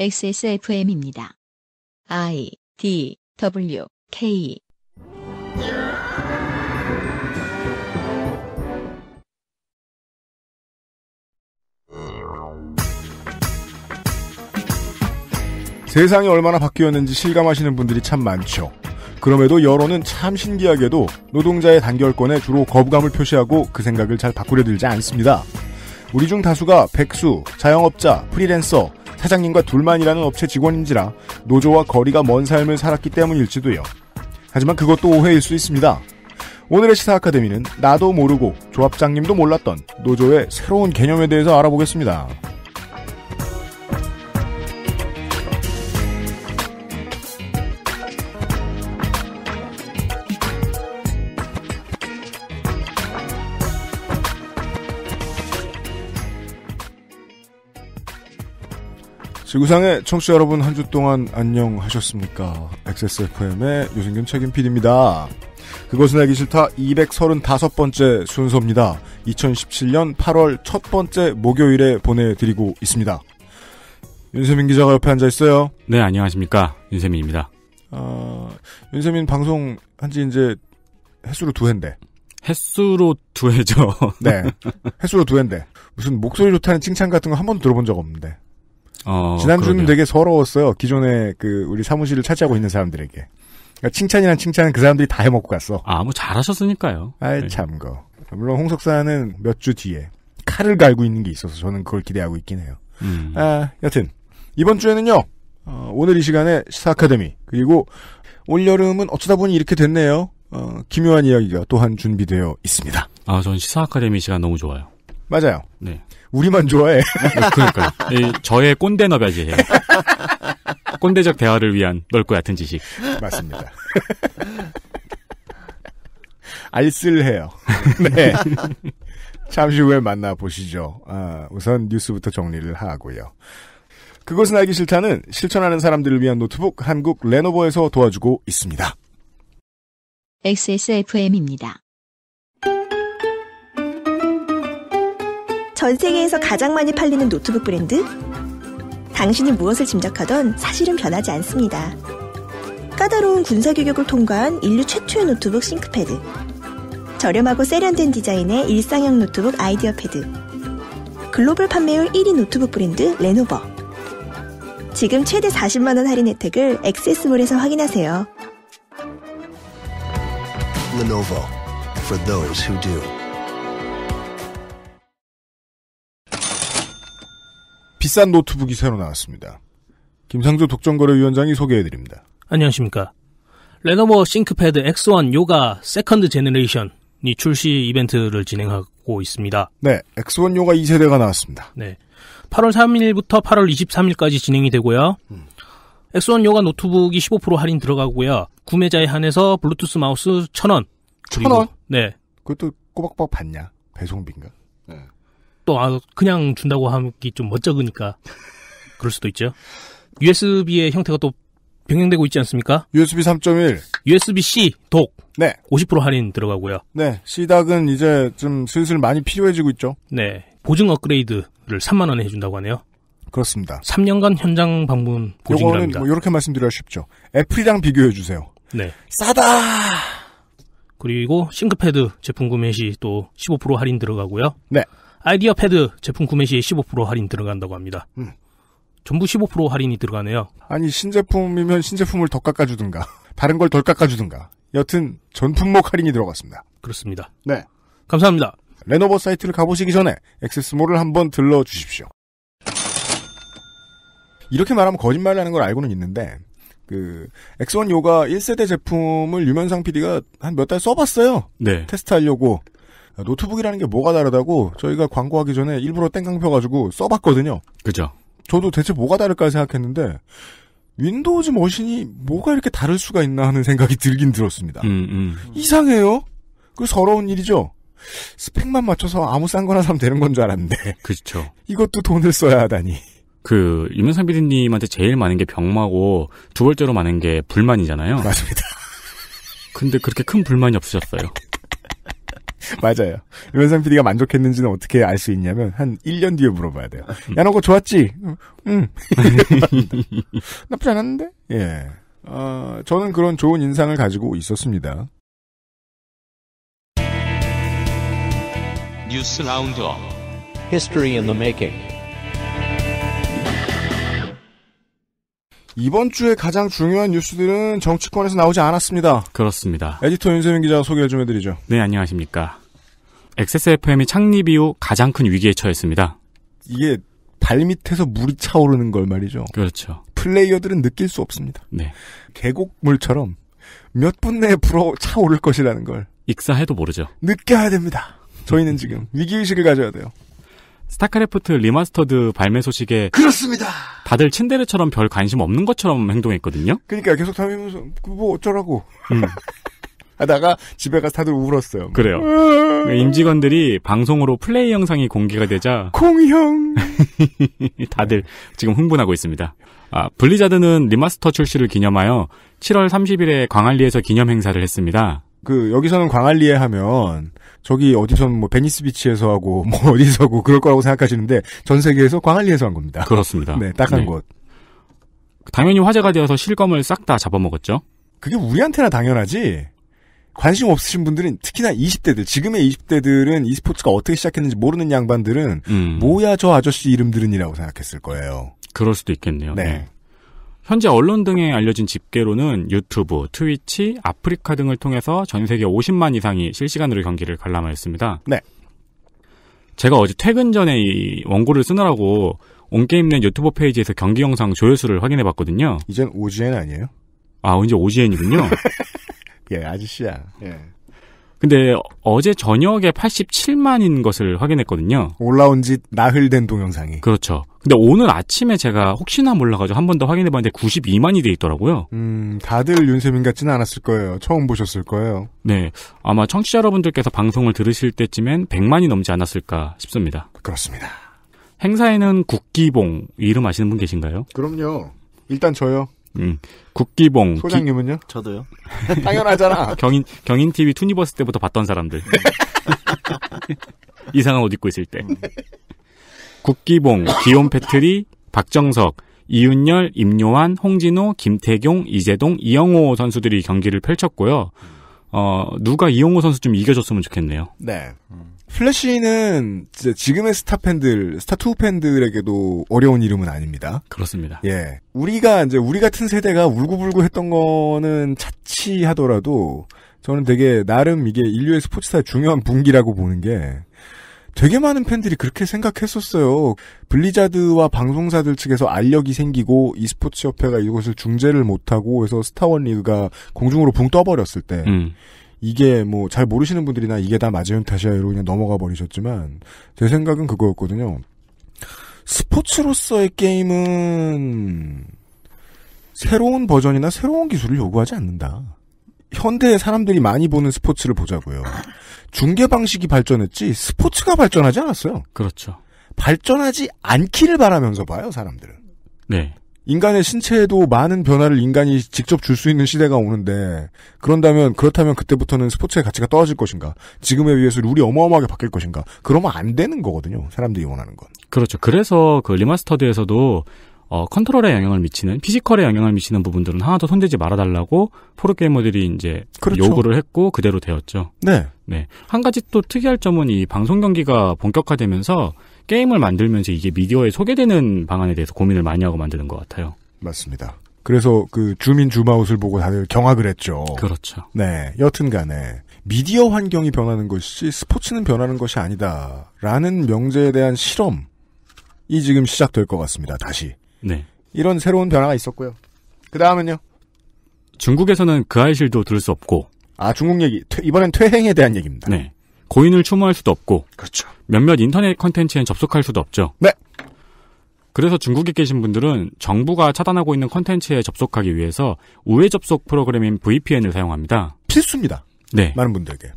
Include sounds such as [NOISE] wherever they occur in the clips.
XSFM입니다. I D W K 세상이 얼마나 바뀌었는지 실감하시는 분들이 참 많죠. 그럼에도 여론은 참 신기하게도 노동자의 단결권에 주로 거부감을 표시하고 그 생각을 잘 바꾸려 들지 않습니다. 우리 중 다수가 백수, 자영업자, 프리랜서, 사장님과 둘만이라는 업체 직원인지라 노조와 거리가 먼 삶을 살았기 때문일지도요. 하지만 그것도 오해일 수 있습니다. 오늘의 시사 아카데미는 나도 모르고 조합장님도 몰랐던 노조의 새로운 개념에 대해서 알아보겠습니다. 지구상의 청취자 여러분 한 주 동안 안녕하셨습니까? XSFM의 유승균 책임 PD입니다. 그것은 알기 싫다 235번째 순서입니다. 2017년 8월 첫 번째 목요일에 보내드리고 있습니다. 윤세민 기자가 옆에 앉아 있어요. 네, 안녕하십니까. 윤세민입니다. 어, 윤세민 방송 한지 이제 횟수로 두 해인데. 횟수로 두 해죠. 네. [LAUGHS] 횟수로 두 해인데. 무슨 목소리 좋다는 칭찬 같은 거 한 번도 들어본 적 없는데. 어, 지난주는 그러네요. 되게 서러웠어요. 기존에 그 우리 사무실을 차지하고 있는 사람들에게. 그러니까 칭찬이란 칭찬은 그 사람들이 다 해먹고 갔어. 아, 뭐 잘하셨으니까요. 아이, 네. 참거. 물론 홍석사는 몇 주 뒤에 칼을 갈고 있는 게 있어서 저는 그걸 기대하고 있긴 해요. 음. 아, 여튼. 이번 주에는요, 어, 오늘 이 시간에 시사 아카데미, 그리고 올여름은 어쩌다 보니 이렇게 됐네요. 어, 기묘한 이야기가 또한 준비되어 있습니다. 아, 전 시사 아카데미 시간 너무 좋아요. 맞아요. 네. 우리만 좋아해. 그러니까 저의 꼰대 너바지예요. 꼰대적 대화를 위한 넓고 얕은 지식. 맞습니다. [LAUGHS] 알쓸해요. [LAUGHS] 네. 잠시 후에 만나보시죠. 아, 우선 뉴스부터 정리를 하고요. 그것은 알기 싫다는 실천하는 사람들을 위한 노트북 한국 레노버에서 도와주고 있습니다. XSFM입니다. 전 세계에서 가장 많이 팔리는 노트북 브랜드? 당신이 무엇을 짐작하던 사실은 변하지 않습니다. 까다로운 군사 규격을 통과한 인류 최초의 노트북 싱크패드. 저렴하고 세련된 디자인의 일상형 노트북 아이디어 패드. 글로벌 판매율 1위 노트북 브랜드 레노버. 지금 최대 40만원 할인 혜택을 액세스몰에서 확인하세요. Lenovo for those who do. 비싼 노트북이 새로 나왔습니다. 김상조 독점거래위원장이 소개해드립니다. 안녕하십니까. 레노버 싱크패드 X1 요가 세컨드 제너레이션이 출시 이벤트를 진행하고 있습니다. 네, X1 요가 2세대가 나왔습니다. 네. 8월 3일부터 8월 23일까지 진행이 되고요. 음. X1 요가 노트북이 15% 할인 들어가고요. 구매자에 한해서 블루투스 마우스 1,000원. 1,000원? 네. 그것도 꼬박꼬박 받냐? 배송비인가? 또 아, 그냥 준다고 하기 좀 멋쩍으니까 [LAUGHS] 그럴 수도 있죠. USB의 형태가 또병행되고 있지 않습니까? USB 3.1. USB-C 독. 네. 50% 할인 들어가고요. 네. C닥은 이제 좀 슬슬 많이 필요해지고 있죠. 네. 보증 업그레이드를 3만 원에 해준다고 하네요. 그렇습니다. 3년간 현장 방문 보증이랍니다. 뭐 이렇게 말씀드려야 쉽죠. 애플이랑 비교해 주세요. 네. 싸다. 그리고 싱크패드 제품 구매 시 또 15% 할인 들어가고요. 네. 아이디어 패드 제품 구매 시 15% 할인 들어간다고 합니다. 음. 전부 15% 할인이 들어가네요. 아니 신제품이면 신제품을 더 깎아주든가 다른 걸 덜 깎아주든가 여튼 전품목 할인이 들어갔습니다. 그렇습니다. 네. 감사합니다. 레노버 사이트를 가보시기 전에 액세스몰을 한번 들러주십시오. 이렇게 말하면 거짓말을 하는 걸 알고는 있는데 그 X1 요가 1세대 제품을 유면상 PD가 한 몇 달 써봤어요. 네. 테스트하려고 노트북이라는 게 뭐가 다르다고 저희가 광고하기 전에 일부러 땡깡 펴가지고 써봤거든요. 그죠. 저도 대체 뭐가 다를까 생각했는데 윈도우즈 머신이 뭐가 이렇게 다를 수가 있나 하는 생각이 들긴 들었습니다. 음, 음. 이상해요. 그 서러운 일이죠. 스펙만 맞춰서 아무 싼 거나 사면 되는 건 줄 알았는데. 그렇죠. 이것도 돈을 써야 하다니. 그 유명상 비디님한테 제일 많은 게 병마고 두 번째로 많은 게 불만이잖아요. 맞습니다. 근데 그렇게 큰 불만이 없으셨어요. [LAUGHS] [LAUGHS] 맞아요. 유현상 PD가 만족했는지는 어떻게 알 수 있냐면 한 1년 뒤에 물어봐야 돼요. 야, 너 그거 좋았지? 응. [LAUGHS] 나쁘지 않았는데? 예. 어, 저는 그런 좋은 인상을 가지고 있었습니다. 뉴스 라운드업. History i 이번 주에 가장 중요한 뉴스들은 정치권에서 나오지 않았습니다. 그렇습니다. 에디터 윤세민 기자 소개 좀 해드리죠. 네, 안녕하십니까. XSFM이 창립 이후 가장 큰 위기에 처했습니다. 이게 발밑에서 물이 차오르는 걸 말이죠. 그렇죠. 플레이어들은 느낄 수 없습니다. 네. 계곡물처럼 몇 분 내에 불어 차오를 것이라는 걸. 익사해도 모르죠. 느껴야 됩니다. 저희는 지금 위기의식을 가져야 돼요. 스타크래프트 리마스터드 발매 소식에 그렇습니다. 다들 친데레처럼 별 관심 없는 것처럼 행동했거든요. 그러니까 계속 다니면서 뭐 어쩌라고 음. [LAUGHS] 하다가 집에 가서 다들 울었어요. 그래요. 아. 그 임직원들이 방송으로 플레이 영상이 공개가 되자 콩형 [LAUGHS] 다들 지금 흥분하고 있습니다. 아, 블리자드는 리마스터 출시를 기념하여 7월 30일에 광안리에서 기념 행사를 했습니다. 그 여기서는 광안리에 하면 저기 어디서뭐 베니스 비치에서 하고 뭐 [LAUGHS] 어디서고 그럴 거라고 생각하시는데 전 세계에서 광안리에서 한 겁니다. 그렇습니다. [LAUGHS] 네, 딱한 네. 곳. 당연히 화제가 되어서 실검을 싹 다 잡아먹었죠. 그게 우리한테나 당연하지. 관심 없으신 분들은 특히나 20대들 지금의 20대들은 e스포츠가 어떻게 시작했는지 모르는 양반들은 음. 뭐야 저 아저씨 이름 들은이라고 생각했을 거예요. 그럴 수도 있겠네요. 네. 네. 현재 언론 등에 알려진 집계로는 유튜브, 트위치, 아프리카 등을 통해서 전 세계 50만 이상이 실시간으로 경기를 관람하였습니다. 네. 제가 어제 퇴근 전에 이 원고를 쓰느라고 온게임넷 유튜브 페이지에서 경기 영상 조회수를 확인해 봤거든요. 이젠 오지엔 아니에요? 아, 이제 OGN이군요. [LAUGHS] 예, 아저씨야. 예. 근데 어제 저녁에 87만인 것을 확인했거든요. 올라온 지 나흘 된 동영상이. 그렇죠. 근데 오늘 아침에 제가 혹시나 몰라가지고 한 번 더 확인해봤는데 92만이 돼 있더라고요. 음, 다들 윤세민 같지는 않았을 거예요. 처음 보셨을 거예요. 네, 아마 청취자 여러분들께서 방송을 들으실 때쯤엔 100만이 넘지 않았을까 싶습니다. 그렇습니다. 행사에는 국기봉 이름 아시는 분 계신가요? 그럼요. 일단 저요. 음, 국기봉 소장님은요? 기... 저도요. [LAUGHS] 당연하잖아. 경인 경인 TV 투니버스 때부터 봤던 사람들. [LAUGHS] 이상한 옷 입고 있을 때. 음. 국기봉, 기욤 패트리, 박정석, 이윤열, 임요환, 홍진호, 김태경, 이재동, 이영호 선수들이 경기를 펼쳤고요. 어, 누가 이영호 선수 좀 이겨줬으면 좋겠네요. 네. 음. 플래시는 지금의 스타 팬들, 스타투 팬들에게도 어려운 이름은 아닙니다. 그렇습니다. 예. 우리가, 이제, 우리 같은 세대가 울고불고 했던 거는 차치하더라도, 저는 되게, 나름 이게 인류의 스포츠사의 중요한 분기라고 보는 게, 되게 많은 팬들이 그렇게 생각했었어요. 블리자드와 방송사들 측에서 알력이 생기고 e스포츠 협회가 이것을 중재를 못하고 해서 스타원 리그가 공중으로 붕 떠버렸을 때 음. 이게 뭐 잘 모르시는 분들이나 이게 다 맞으면 다시아로 그냥 넘어가 버리셨지만 제 생각은 그거였거든요. 스포츠로서의 게임은 새로운 버전이나 새로운 기술을 요구하지 않는다. 현대의 사람들이 많이 보는 스포츠를 보자고요. 중계 방식이 발전했지 스포츠가 발전하지 않았어요. 그렇죠. 발전하지 않기를 바라면서 봐요, 사람들은. 네. 인간의 신체에도 많은 변화를 인간이 직접 줄 수 있는 시대가 오는데 그런다면 그렇다면 그때부터는 스포츠의 가치가 떨어질 것인가 지금에 비해서 룰이 어마어마하게 바뀔 것인가 그러면 안 되는 거거든요 사람들이 원하는 건 그렇죠 그래서 그 리마스터드에서도 어, 컨트롤에 영향을 미치는 피지컬에 영향을 미치는 부분들은 하나도 손대지 말아달라고 포르게이머들이 이제 그렇죠. 요구를 했고 그대로 되었죠 네 네. 한 가지 또 특이할 점은 이 방송 경기가 본격화되면서 게임을 만들면서 이게 미디어에 소개되는 방안에 대해서 고민을 많이 하고 만드는 것 같아요. 맞습니다. 그래서 그 주민 주마웃을 보고 다들 경악을 했죠. 그렇죠. 네. 여튼간에 미디어 환경이 변하는 것이 스포츠는 변하는 것이 아니다라는 명제에 대한 실험이 지금 시작될 것 같습니다. 다시. 네. 이런 새로운 변화가 있었고요. 그 다음은요. 중국에서는 그 아이실도 들을 수 없고 아 중국 얘기 이번엔 퇴행에 대한 얘기입니다. 네. 고인을 추모할 수도 없고 그렇죠. 몇몇 인터넷 컨텐츠에 접속할 수도 없죠. 네. 그래서 중국에 계신 분들은 정부가 차단하고 있는 컨텐츠에 접속하기 위해서 우회 접속 프로그램인 VPN을 사용합니다. 필수입니다. 네. 많은 분들에게.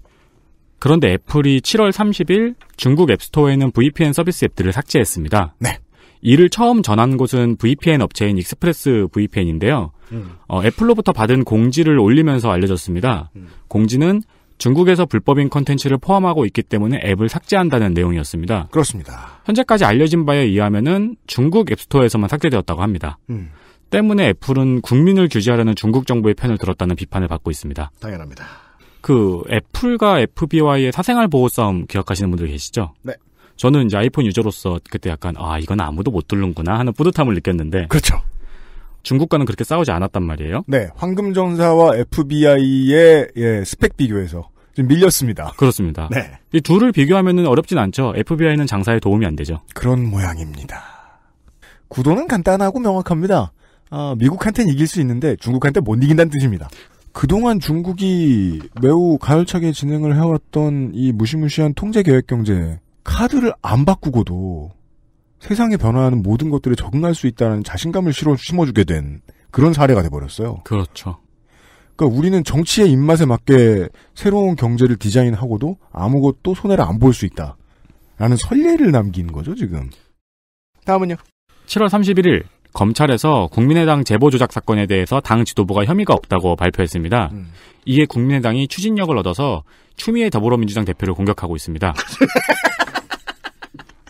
그런데 애플이 7월 30일 중국 앱스토어에는 VPN 서비스 앱들을 삭제했습니다. 네. 이를 처음 전한 곳은 VPN 업체인 익스프레스 VPN인데요. 음. 어, 애플로부터 받은 공지를 올리면서 알려졌습니다. 음. 공지는 중국에서 불법인 컨텐츠를 포함하고 있기 때문에 앱을 삭제한다는 내용이었습니다. 그렇습니다. 현재까지 알려진 바에 의하면은 중국 앱스토어에서만 삭제되었다고 합니다. 음. 때문에 애플은 국민을 규제하려는 중국 정부의 편을 들었다는 비판을 받고 있습니다. 당연합니다. 그 애플과 f b i 의 사생활 보호 싸움 기억하시는 분들 계시죠? 네. 저는 이제 아이폰 유저로서 그때 약간 아 이건 아무도 못 뚫는구나 하는 뿌듯함을 느꼈는데 그렇죠. 중국과는 그렇게 싸우지 않았단 말이에요. 네, 황금전사와 FBI의 예, 스펙 비교에서 좀 밀렸습니다. 그렇습니다. 네, 이 둘을 비교하면 어렵진 않죠. FBI는 장사에 도움이 안 되죠. 그런 모양입니다. 구도는 간단하고 명확합니다. 아, 미국한테는 이길 수 있는데 중국한테 못 이긴다는 뜻입니다. 그동안 중국이 매우 가열차게 진행을 해왔던 이 무시무시한 통제 계획 경제 카드를 안 바꾸고도 세상에 변화하는 모든 것들에 적응할 수 있다는 자신감을 실어 심어주게 된 그런 사례가 돼버렸어요. 그렇죠. 그러니까 우리는 정치의 입맛에 맞게 새로운 경제를 디자인하고도 아무것도 손해를 안 볼 수 있다. 라는 선례를 남긴 거죠, 지금. 다음은요. 7월 31일 검찰에서 국민의당 제보 조작 사건에 대해서 당 지도부가 혐의가 없다고 발표했습니다. 음. 이에 국민의당이 추진력을 얻어서 추미애 더불어민주당 대표를 공격하고 있습니다. [LAUGHS]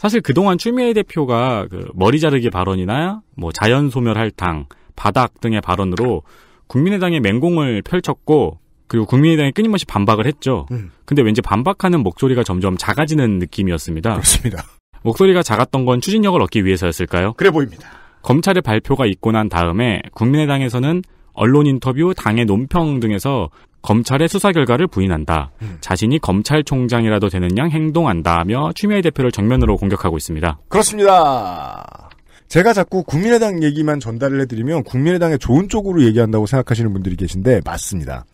사실 그동안 추미애 대표가 그 머리 자르기 발언이나 뭐 자연 소멸 할당, 바닥 등의 발언으로 국민의당의 맹공을 펼쳤고 그리고 국민의당이 끊임없이 반박을 했죠. 음. 근데 왠지 반박하는 목소리가 점점 작아지는 느낌이었습니다. 그렇습니다. 목소리가 작았던 건 추진력을 얻기 위해서였을까요? 그래 보입니다. 검찰의 발표가 있고 난 다음에 국민의당에서는 언론 인터뷰, 당의 논평 등에서 검찰의 수사 결과를 부인한다. 음. 자신이 검찰총장이라도 되는 양 행동한다며 추미애 대표를 정면으로 공격하고 있습니다. 그렇습니다. 제가 자꾸 국민의당 얘기만 전달을 해드리면 국민의당의 좋은 쪽으로 얘기한다고 생각하시는 분들이 계신데 맞습니다.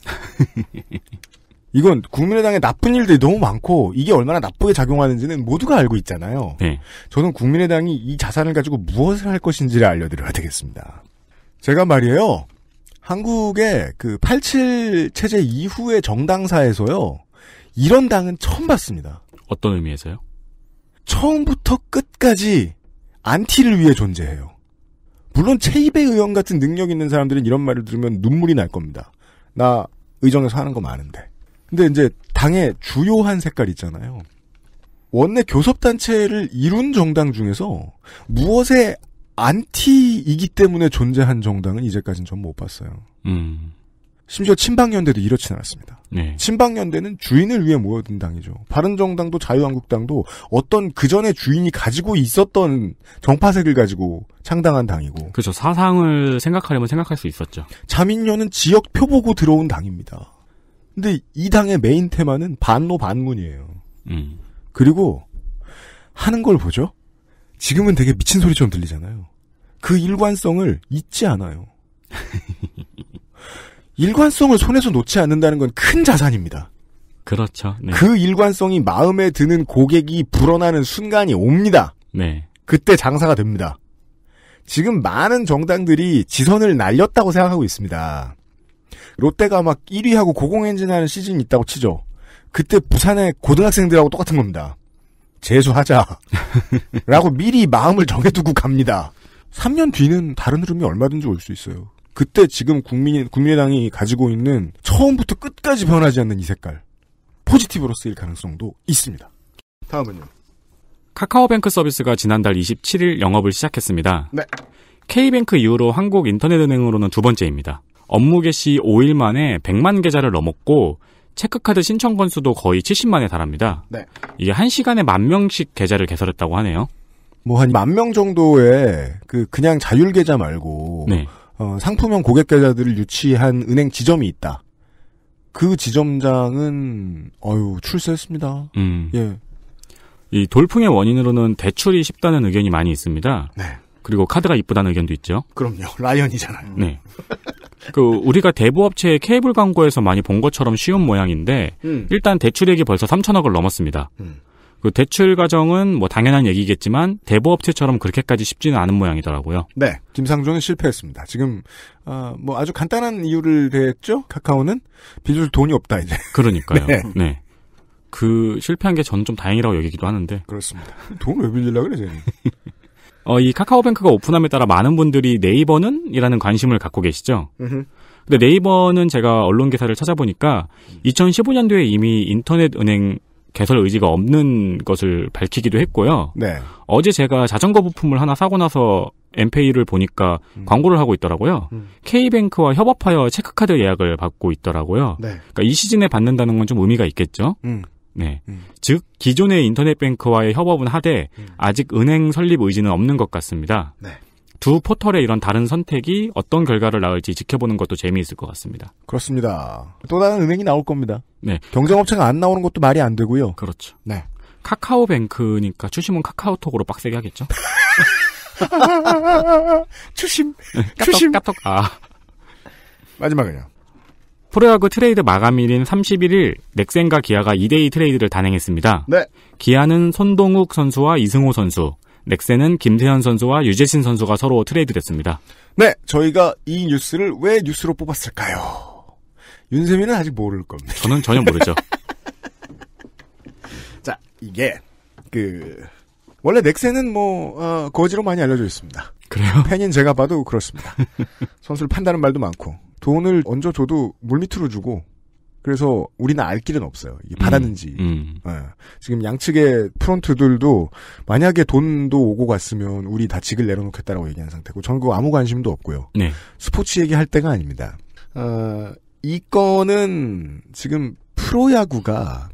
[LAUGHS] 이건 국민의당에 나쁜 일들이 너무 많고 이게 얼마나 나쁘게 작용하는지는 모두가 알고 있잖아요. 네. 저는 국민의당이 이 자산을 가지고 무엇을 할 것인지를 알려드려야 되겠습니다. 제가 말이에요. 한국의 그 87 체제 이후의 정당사에서요. 이런 당은 처음 봤습니다. 어떤 의미에서요? 처음부터 끝까지 안티를 위해 존재해요. 물론 체입의 의원 같은 능력 있는 사람들은 이런 말을 들으면 눈물이 날 겁니다. 나 의정에서 하는 거 많은데. 근데 이제 당의 주요한 색깔 있잖아요. 원내 교섭단체를 이룬 정당 중에서 무엇에 안티이기 때문에 존재한 정당은 이제까지는 전못 봤어요. 음. 심지어 친박연대도 이렇진 않았습니다. 네. 친박연대는 주인을 위해 모여든 당이죠. 바른정당도 자유한국당도 어떤 그 전에 주인이 가지고 있었던 정파색을 가지고 창당한 당이고. 그렇죠. 사상을 생각하려면 생각할 수 있었죠. 자민련은 지역 표보고 들어온 당입니다. 근데 이 당의 메인 테마는 반노 반문이에요. 음. 그리고 하는 걸 보죠. 지금은 되게 미친 소리처럼 들리잖아요. 그 일관성을 잊지 않아요. [LAUGHS] 일관성을 손에서 놓지 않는다는 건 큰 자산입니다. 그렇죠. 네. 그 일관성이 마음에 드는 고객이 불어나는 순간이 옵니다. 네. 그때 장사가 됩니다. 지금 많은 정당들이 지선을 날렸다고 생각하고 있습니다. 롯데가 막 1위하고 고공행진하는 시즌이 있다고 치죠. 그때 부산의 고등학생들하고 똑같은 겁니다. 재수하자라고 [LAUGHS] 미리 마음을 정해두고 갑니다. 3년 뒤는 다른 흐름이 얼마든지 올 수 있어요. 그때 지금 국민 국민의당이 가지고 있는 처음부터 끝까지 변하지 않는 이 색깔 포지티브로 쓰일 가능성도 있습니다. 다음은요. 카카오뱅크 서비스가 지난달 27일 영업을 시작했습니다. 네. K뱅크 이후로 한국 인터넷은행으로는 두 번째입니다. 업무 개시 5일 만에 100만 계좌를 넘었고 체크카드 신청 건수도 거의 70만에 달합니다. 네. 이게 한 시간에 만 명씩 계좌를 개설했다고 하네요. 뭐 한 만 명 정도의 그 그냥 자율 계좌 말고 네. 어, 상품형 고객 계좌들을 유치한 은행 지점이 있다. 그 지점장은 어유 출세했습니다. 음. 예. 이 돌풍의 원인으로는 대출이 쉽다는 의견이 많이 있습니다. 네. 그리고 카드가 이쁘다는 의견도 있죠. 그럼요. [LAUGHS] 라이언이잖아요. 네. 그 우리가 대부업체의 케이블 광고에서 많이 본 것처럼 쉬운 모양인데 음. 일단 대출액이 벌써 3천억을 넘었습니다. 음. 그 대출 과정은 뭐 당연한 얘기겠지만 대부업체처럼 그렇게까지 쉽지는 않은 모양이더라고요. 네, 김상조은 실패했습니다. 지금 어, 뭐 아주 간단한 이유를 대했죠. 카카오는 빚을 돈이 없다 이제. [LAUGHS] 그러니까요. 네. 네. 그 실패한 게 저는 좀 다행이라고 여기기도 하는데. 그렇습니다. 돈왜 빌리려 그래 쟤는. [LAUGHS] 어, 이 카카오뱅크가 오픈함에 따라 많은 분들이 네이버는? 이라는 관심을 갖고 계시죠? 으흠. 근데 네이버는 제가 언론 기사를 찾아보니까 2015년도에 이미 인터넷 은행 개설 의지가 없는 것을 밝히기도 했고요. 네. 어제 제가 자전거 부품을 하나 사고 나서 엠페이를 보니까 음. 광고를 하고 있더라고요. 음. K뱅크와 협업하여 체크카드 예약을 받고 있더라고요. 네. 그러니까 이 시즌에 받는다는 건 좀 의미가 있겠죠. 음. 네. 음. 즉 기존의 인터넷 뱅크와의 협업은 하되 음. 아직 은행 설립 의지는 없는 것 같습니다. 네. 두 포털의 이런 다른 선택이 어떤 결과를 낳을지 지켜보는 것도 재미있을 것 같습니다. 그렇습니다. 또 다른 은행이 나올 겁니다. 네. 경쟁업체가 안 나오는 것도 말이 안 되고요. 그렇죠. 네. 카카오뱅크니까 추심은 카카오톡으로 빡세게 하겠죠? [LAUGHS] 추심. 네, 까톡, 추심. 까톡. 아. 마지막은요. 프로야구 트레이드 마감일인 31일 넥센과 기아가 2대2 트레이드를 단행했습니다. 네. 기아는 손동욱 선수와 이승호 선수, 넥센은 김태현 선수와 유재신 선수가 서로 트레이드됐습니다. 네, 저희가 이 뉴스를 왜 뉴스로 뽑았을까요? 윤세민은 아직 모를 겁니다. 저는 전혀 모르죠. [LAUGHS] 자, 이게 그 원래 넥센은 뭐 어, 거지로 많이 알려져 있습니다. 그래요? 팬인 제가 봐도 그렇습니다. [LAUGHS] 선수를 판다는 말도 많고 돈을 얹어줘도 물밑으로 주고 그래서 우리는 알 길은 없어요. 이게 받았는지. 음, 음. 예. 지금 양측의 프론트들도 만약에 돈도 오고 갔으면 우리 다 직을 내려놓겠다라고 얘기한 상태고 전그 아무 관심도 없고요. 네. 스포츠 얘기할 때가 아닙니다. 어, 이 건은 지금 프로야구가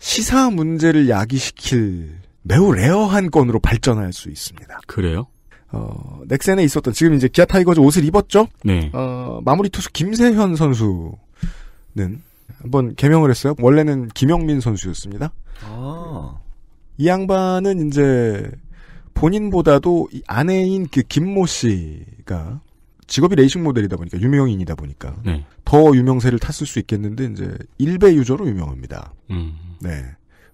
시사 문제를 야기시킬 매우 레어한 건으로 발전할 수 있습니다. 그래요? 어, 넥센에 있었던 지금 이제 기아 타이거즈 옷을 입었죠. 네. 어, 마무리 투수 김세현 선수는 한번 개명을 했어요. 원래는 김영민 선수였습니다. 아. 이 양반은 이제 본인보다도 이 아내인 그 김모 씨가 직업이 레이싱 모델이다 보니까 유명인이다 보니까 네. 더 유명세를 탔을 수 있겠는데 이제 일베 유저로 유명합니다. 음. 네.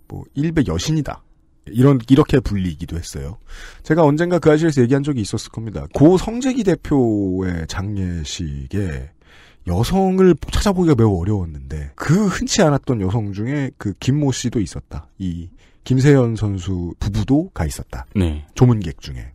뭐 일베 여신이다. 이런 이렇게 불리기도 했어요. 제가 언젠가 그 아실에서 얘기한 적이 있었을 겁니다. 고 성재기 대표의 장례식에 여성을 찾아보기가 매우 어려웠는데 그 흔치 않았던 여성 중에 그 김모 씨도 있었다. 이 김세현 선수 부부도 가 있었다. 네. 조문객 중에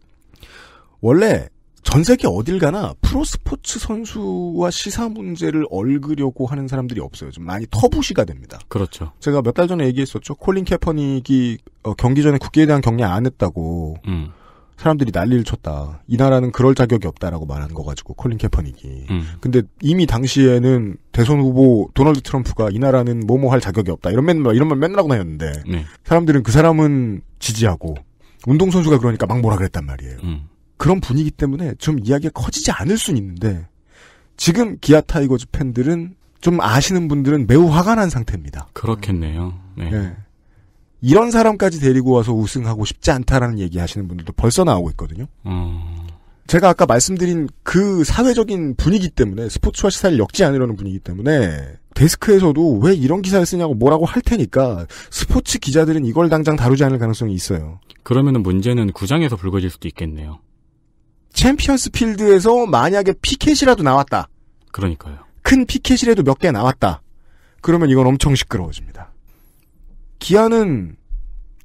원래 전 세계 어딜 가나 프로스포츠 선수와 시사 문제를 얼그려고 하는 사람들이 없어요. 좀 많이 터부시가 됩니다. 그렇죠. 제가 몇 달 전에 얘기했었죠. 콜린 캐퍼닉이 어, 경기 전에 국기에 대한 격례안 했다고 음. 사람들이 난리를 쳤다. 이 나라는 그럴 자격이 없다라고 말한 거 가지고 콜린 캐퍼닉이. 음. 근데 이미 당시에는 대선 후보 도널드 트럼프가 이 나라는 뭐뭐 할 자격이 없다. 이런 맨 이런 말 맨날 하고 다녔는데 네. 사람들은 그 사람은 지지하고 운동선수가 그러니까 막 뭐라 그랬단 말이에요. 음. 그런 분위기 때문에 좀 이야기가 커지지 않을 순 있는데 지금 기아 타이거즈 팬들은 좀 아시는 분들은 매우 화가 난 상태입니다. 그렇겠네요. 네. 네. 이런 사람까지 데리고 와서 우승하고 싶지 않다라는 얘기 하시는 분들도 벌써 나오고 있거든요. 음... 제가 아까 말씀드린 그 사회적인 분위기 때문에 스포츠와 시사를 엮지 않으려는 분위기 때문에 데스크에서도 왜 이런 기사를 쓰냐고 뭐라고 할 테니까 스포츠 기자들은 이걸 당장 다루지 않을 가능성이 있어요. 그러면 문제는 구장에서 불거질 수도 있겠네요. 챔피언스 필드에서 만약에 피켓이라도 나왔다. 그러니까요. 큰 피켓이라도 몇 개 나왔다. 그러면 이건 엄청 시끄러워집니다. 기아는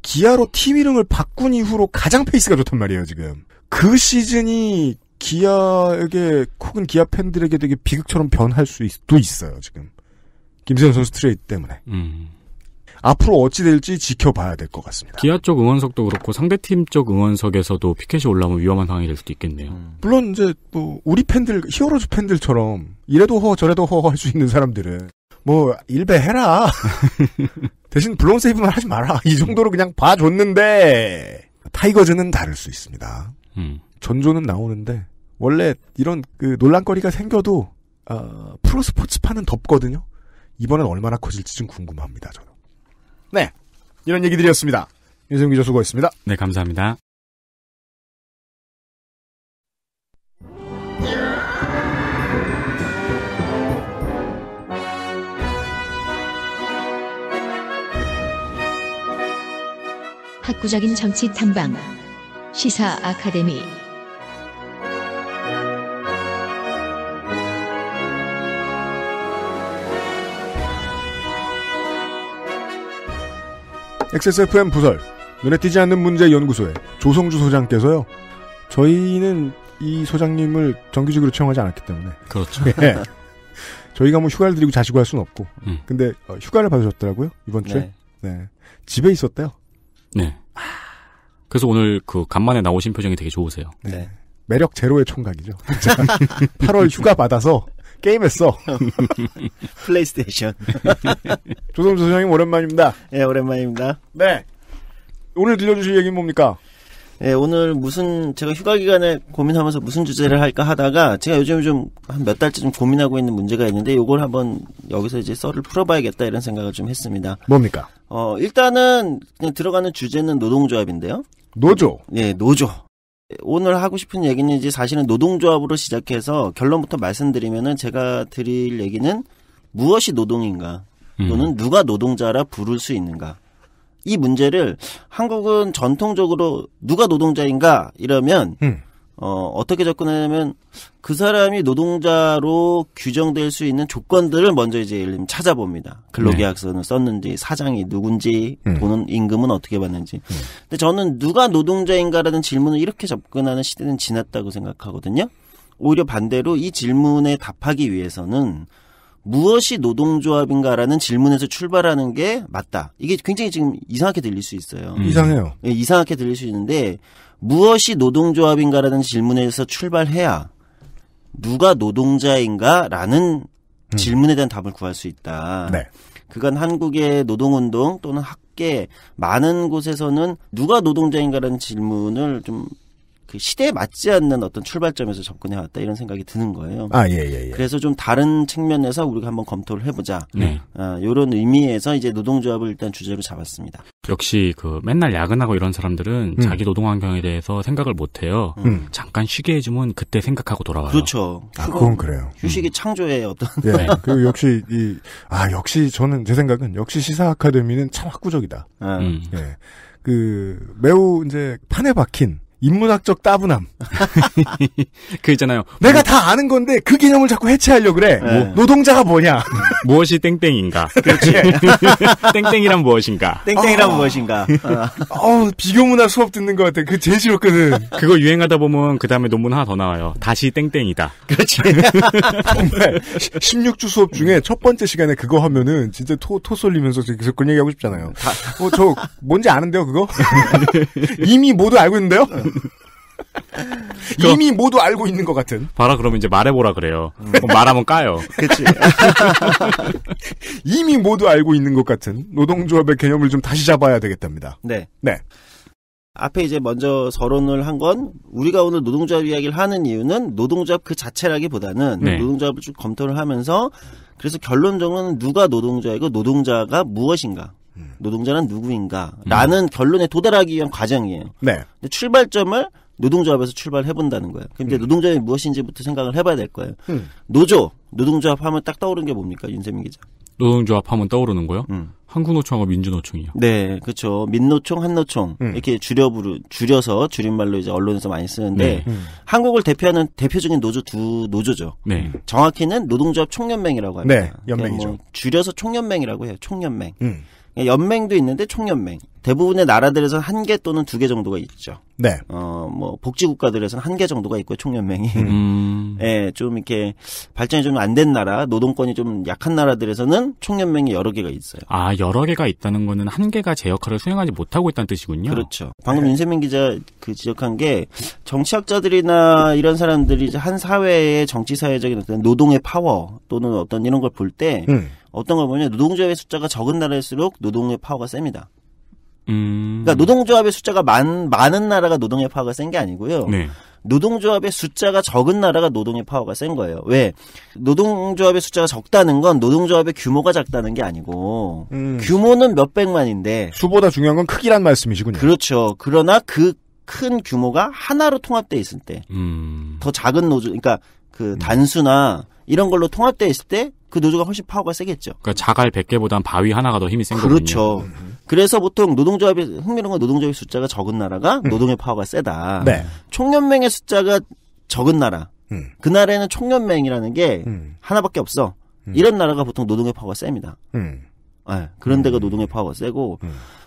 기아로 팀 이름을 바꾼 이후로 가장 페이스가 좋단 말이에요, 지금. 그 시즌이 기아에게 혹은 기아 팬들에게 되게 비극처럼 변할 수도 있어요, 지금. 김세현 선수 트레이드 때문에. 음. 앞으로 어찌 될지 지켜봐야 될 것 같습니다. 기아 쪽 응원석도 그렇고 상대 팀 쪽 응원석에서도 피켓이 올라오면 위험한 상황이 될 수도 있겠네요. 음. 물론 이제 뭐 우리 팬들 히어로즈 팬들처럼 이래도 허 저래도 허 할 수 있는 사람들은 뭐 일배 해라 [LAUGHS] 대신 블론 세이브만 하지 마라 이 정도로 그냥 봐줬는데 타이거즈는 다를 수 있습니다. 음. 전조는 나오는데 원래 이런 그 논란거리가 생겨도 어, 프로 스포츠판은 덥거든요. 이번엔 얼마나 커질지 좀 궁금합니다. 저는. 네. 이런 얘기들이었습니다. 윤승 기자 수고했습니다. 네, 감사합니다. 학구적인 정치 탐방 시사 아카데미 XSFM 부설 눈에 띄지 않는 문제 연구소의 조성주 소장께서요. 저희는 이 소장님을 정규직으로 채용하지 않았기 때문에 그렇죠. [LAUGHS] 예. 저희가 뭐 휴가를 드리고 자시고 할 수는 없고. 음. 근데 어, 휴가를 받으셨더라고요 이번 주에. 네. 네. 집에 있었대요. 네. 그래서 오늘 그 간만에 나오신 표정이 되게 좋으세요. 네. 매력 제로의 총각이죠. 8월 [LAUGHS] 휴가 받아서 게임했어. [LAUGHS] 플레이스테이션. [LAUGHS] 조성주 소장님 오랜만입니다. 예, 네, 오랜만입니다. 네. 오늘 들려주실 얘기는 뭡니까? 예, 오늘 무슨 제가 휴가 기간에 고민하면서 무슨 주제를 할까 하다가 제가 요즘 좀 한 몇 달째 좀 고민하고 있는 문제가 있는데 이걸 한번 여기서 이제 썰을 풀어봐야겠다 이런 생각을 좀 했습니다. 뭡니까? 어 일단은 그냥 들어가는 주제는 노동조합인데요. 노조. 예, 노조. 오늘 하고 싶은 얘기는 이제 사실은 노동조합으로 시작해서 결론부터 말씀드리면은 제가 드릴 얘기는 무엇이 노동인가 음. 또는 음. 누가 노동자라 부를 수 있는가 이 문제를 한국은 전통적으로 누가 노동자인가 이러면 음. 어, 어떻게 접근하냐면 그 사람이 노동자로 규정될 수 있는 조건들을 먼저 이제 예를 들면 찾아봅니다. 근로계약서는 네. 썼는지 사장이 누군지 음. 돈은 임금은 어떻게 받는지. 음. 근데 저는 누가 노동자인가라는 질문을 이렇게 접근하는 시대는 지났다고 생각하거든요. 오히려 반대로 이 질문에 답하기 위해서는 무엇이 노동조합인가라는 질문에서 출발하는 게 맞다. 이게 굉장히 지금 이상하게 들릴 수 있어요. 음. 이상해요. 예, 이상하게 들릴 수 있는데 무엇이 노동조합인가라는 질문에서 출발해야 누가 노동자인가라는 음. 질문에 대한 답을 구할 수 있다. 네. 그간 한국의 노동운동 또는 학계 많은 곳에서는 누가 노동자인가라는 질문을 좀그 시대에 맞지 않는 어떤 출발점에서 접근해 왔다 이런 생각이 드는 거예요. 아, 예, 예, 예. 그래서 좀 다른 측면에서 우리가 한번 검토를 해보자. 네. 아, 이런 의미에서 이제 노동조합을 일단 주제로 잡았습니다. 역시 그 맨날 야근하고 이런 사람들은 음. 자기 노동 환경에 대해서 생각을 못 해요. 음. 음. 잠깐 쉬게 해주면 그때 생각하고 돌아와요. 그렇죠. 아, 그건 그래요. 휴식이 음. 창조의 어떤. 예, 네. 그리고 역시 이, 아, 역시 저는 제 생각은 역시 시사 아카데미는 참 학구적이다. 아. 음. 예. 그 매우 이제 판에 박힌 인문학적 따분함. [LAUGHS] 그 있잖아요. 내가 다 아는 건데 그 개념을 자꾸 해체하려 그래. 네. 뭐, 노동자가 뭐냐? [LAUGHS] 무엇이 땡땡인가? 그렇지. [LAUGHS] 땡땡이란 무엇인가? 땡땡이란 아, 무엇인가? 어, 비교문학 수업 듣는 것 같아. 그 제일 싫었거든. 그거 유행하다 보면 그 다음에 논문 하나 더 나와요. 다시 땡땡이다. 그렇지. 정말 16주 수업 중에 첫 번째 시간에 그거 하면은 진짜 토, 토 쏠리면서 계속 그런 얘기하고 싶잖아요. 다, 어, 저 뭔지 아는데요, 그거? 이미 모두 알고 있는데요? 네. [LAUGHS] 이미 모두 알고 있는 것 같은. 봐라 그러면 이제 말해보라 그래요. 음. 말하면 까요. 그렇 [LAUGHS] 이미 모두 알고 있는 것 같은 노동조합의 개념을 좀 다시 잡아야 되겠답니다. 네. 네. 앞에 이제 먼저 서론을 한 건 우리가 오늘 노동조합 이야기를 하는 이유는 노동조합 그 자체라기보다는 네. 노동조합을 쭉 검토를 하면서 그래서 결론적으로는 누가 노동자이고 노동자가 무엇인가 음. 노동자는 누구인가라는 음. 결론에 도달하기 위한 과정이에요. 네. 근데 출발점을 노동조합에서 출발해 본다는 거예요. 그런데제 음. 노동조합이 무엇인지부터 생각을 해봐야 될 거예요. 노조, 노동조합 하면 딱 떠오르는 게 뭡니까, 윤세민 기자? 노동조합 하면 떠오르는 거요? 음. 한국노총하고 민주노총이요. 네, 그렇죠. 민노총, 한노총 음. 이렇게 줄여 부르 줄여서 줄임말로 이제 언론에서 많이 쓰는데 네. 음. 한국을 대표하는 대표적인 노조 두 노조죠. 네. 정확히는 노동조합 총연맹이라고 합니다. 네, 연맹이죠. 그러니까 뭐 줄여서 총연맹이라고 해요. 총연맹. 음. 그러니까 연맹도 있는데 총연맹. 대부분의 나라들에서한 개 또는 두 개 정도가 있죠. 네. 어, 뭐, 복지국가들에서는 한 개 정도가 있고요, 총연맹이. 음. [LAUGHS] 예, 좀 이렇게 발전이 좀 안 된 나라, 노동권이 좀 약한 나라들에서는 총연맹이 여러 개가 있어요. 아, 여러 개가 있다는 거는 한 개가 제 역할을 수행하지 못하고 있다는 뜻이군요. 그렇죠. 방금 네. 윤세민 기자 그 지적한 게 정치학자들이나 이런 사람들이 한 사회의 정치사회적인 어떤 노동의 파워 또는 어떤 이런 걸 볼 때, 음. 어떤 걸 보냐 노동조합의 숫자가 적은 나라일수록 노동의 파워가 셉니다. 음... 그러니까 노동조합의 숫자가 많, 많은 나라가 노동의 파워가 센 게 아니고요. 네. 노동조합의 숫자가 적은 나라가 노동의 파워가 센 거예요. 왜? 노동조합의 숫자가 적다는 건 노동조합의 규모가 작다는 게 아니고 음. 규모는 몇백만인데 수보다 중요한 건 크기란 말씀이시군요. 그렇죠. 그러나 그 큰 규모가 하나로 통합돼 있을 때더 음. 작은 노조 그러니까 그 단수나 이런 걸로 통합돼 있을 때그 노조가 훨씬 파워가 세겠죠. 그러니까 자갈 100개보단 바위 하나가 더 힘이 센 그렇죠. 거군요. 음. 그렇죠. 그래서 보통 노동조합이 흥미로운 건 노동조합의 숫자가 적은 나라가 음. 노동의 파워가 세다. 네. 총연맹의 숫자가 적은 나라. 음. 그 나라에는 총연맹이라는 게 음. 하나밖에 없어. 음. 이런 나라가 보통 노동의 파워가 셉니다. 음. 네, 그런 데가 노동의 파워가 세고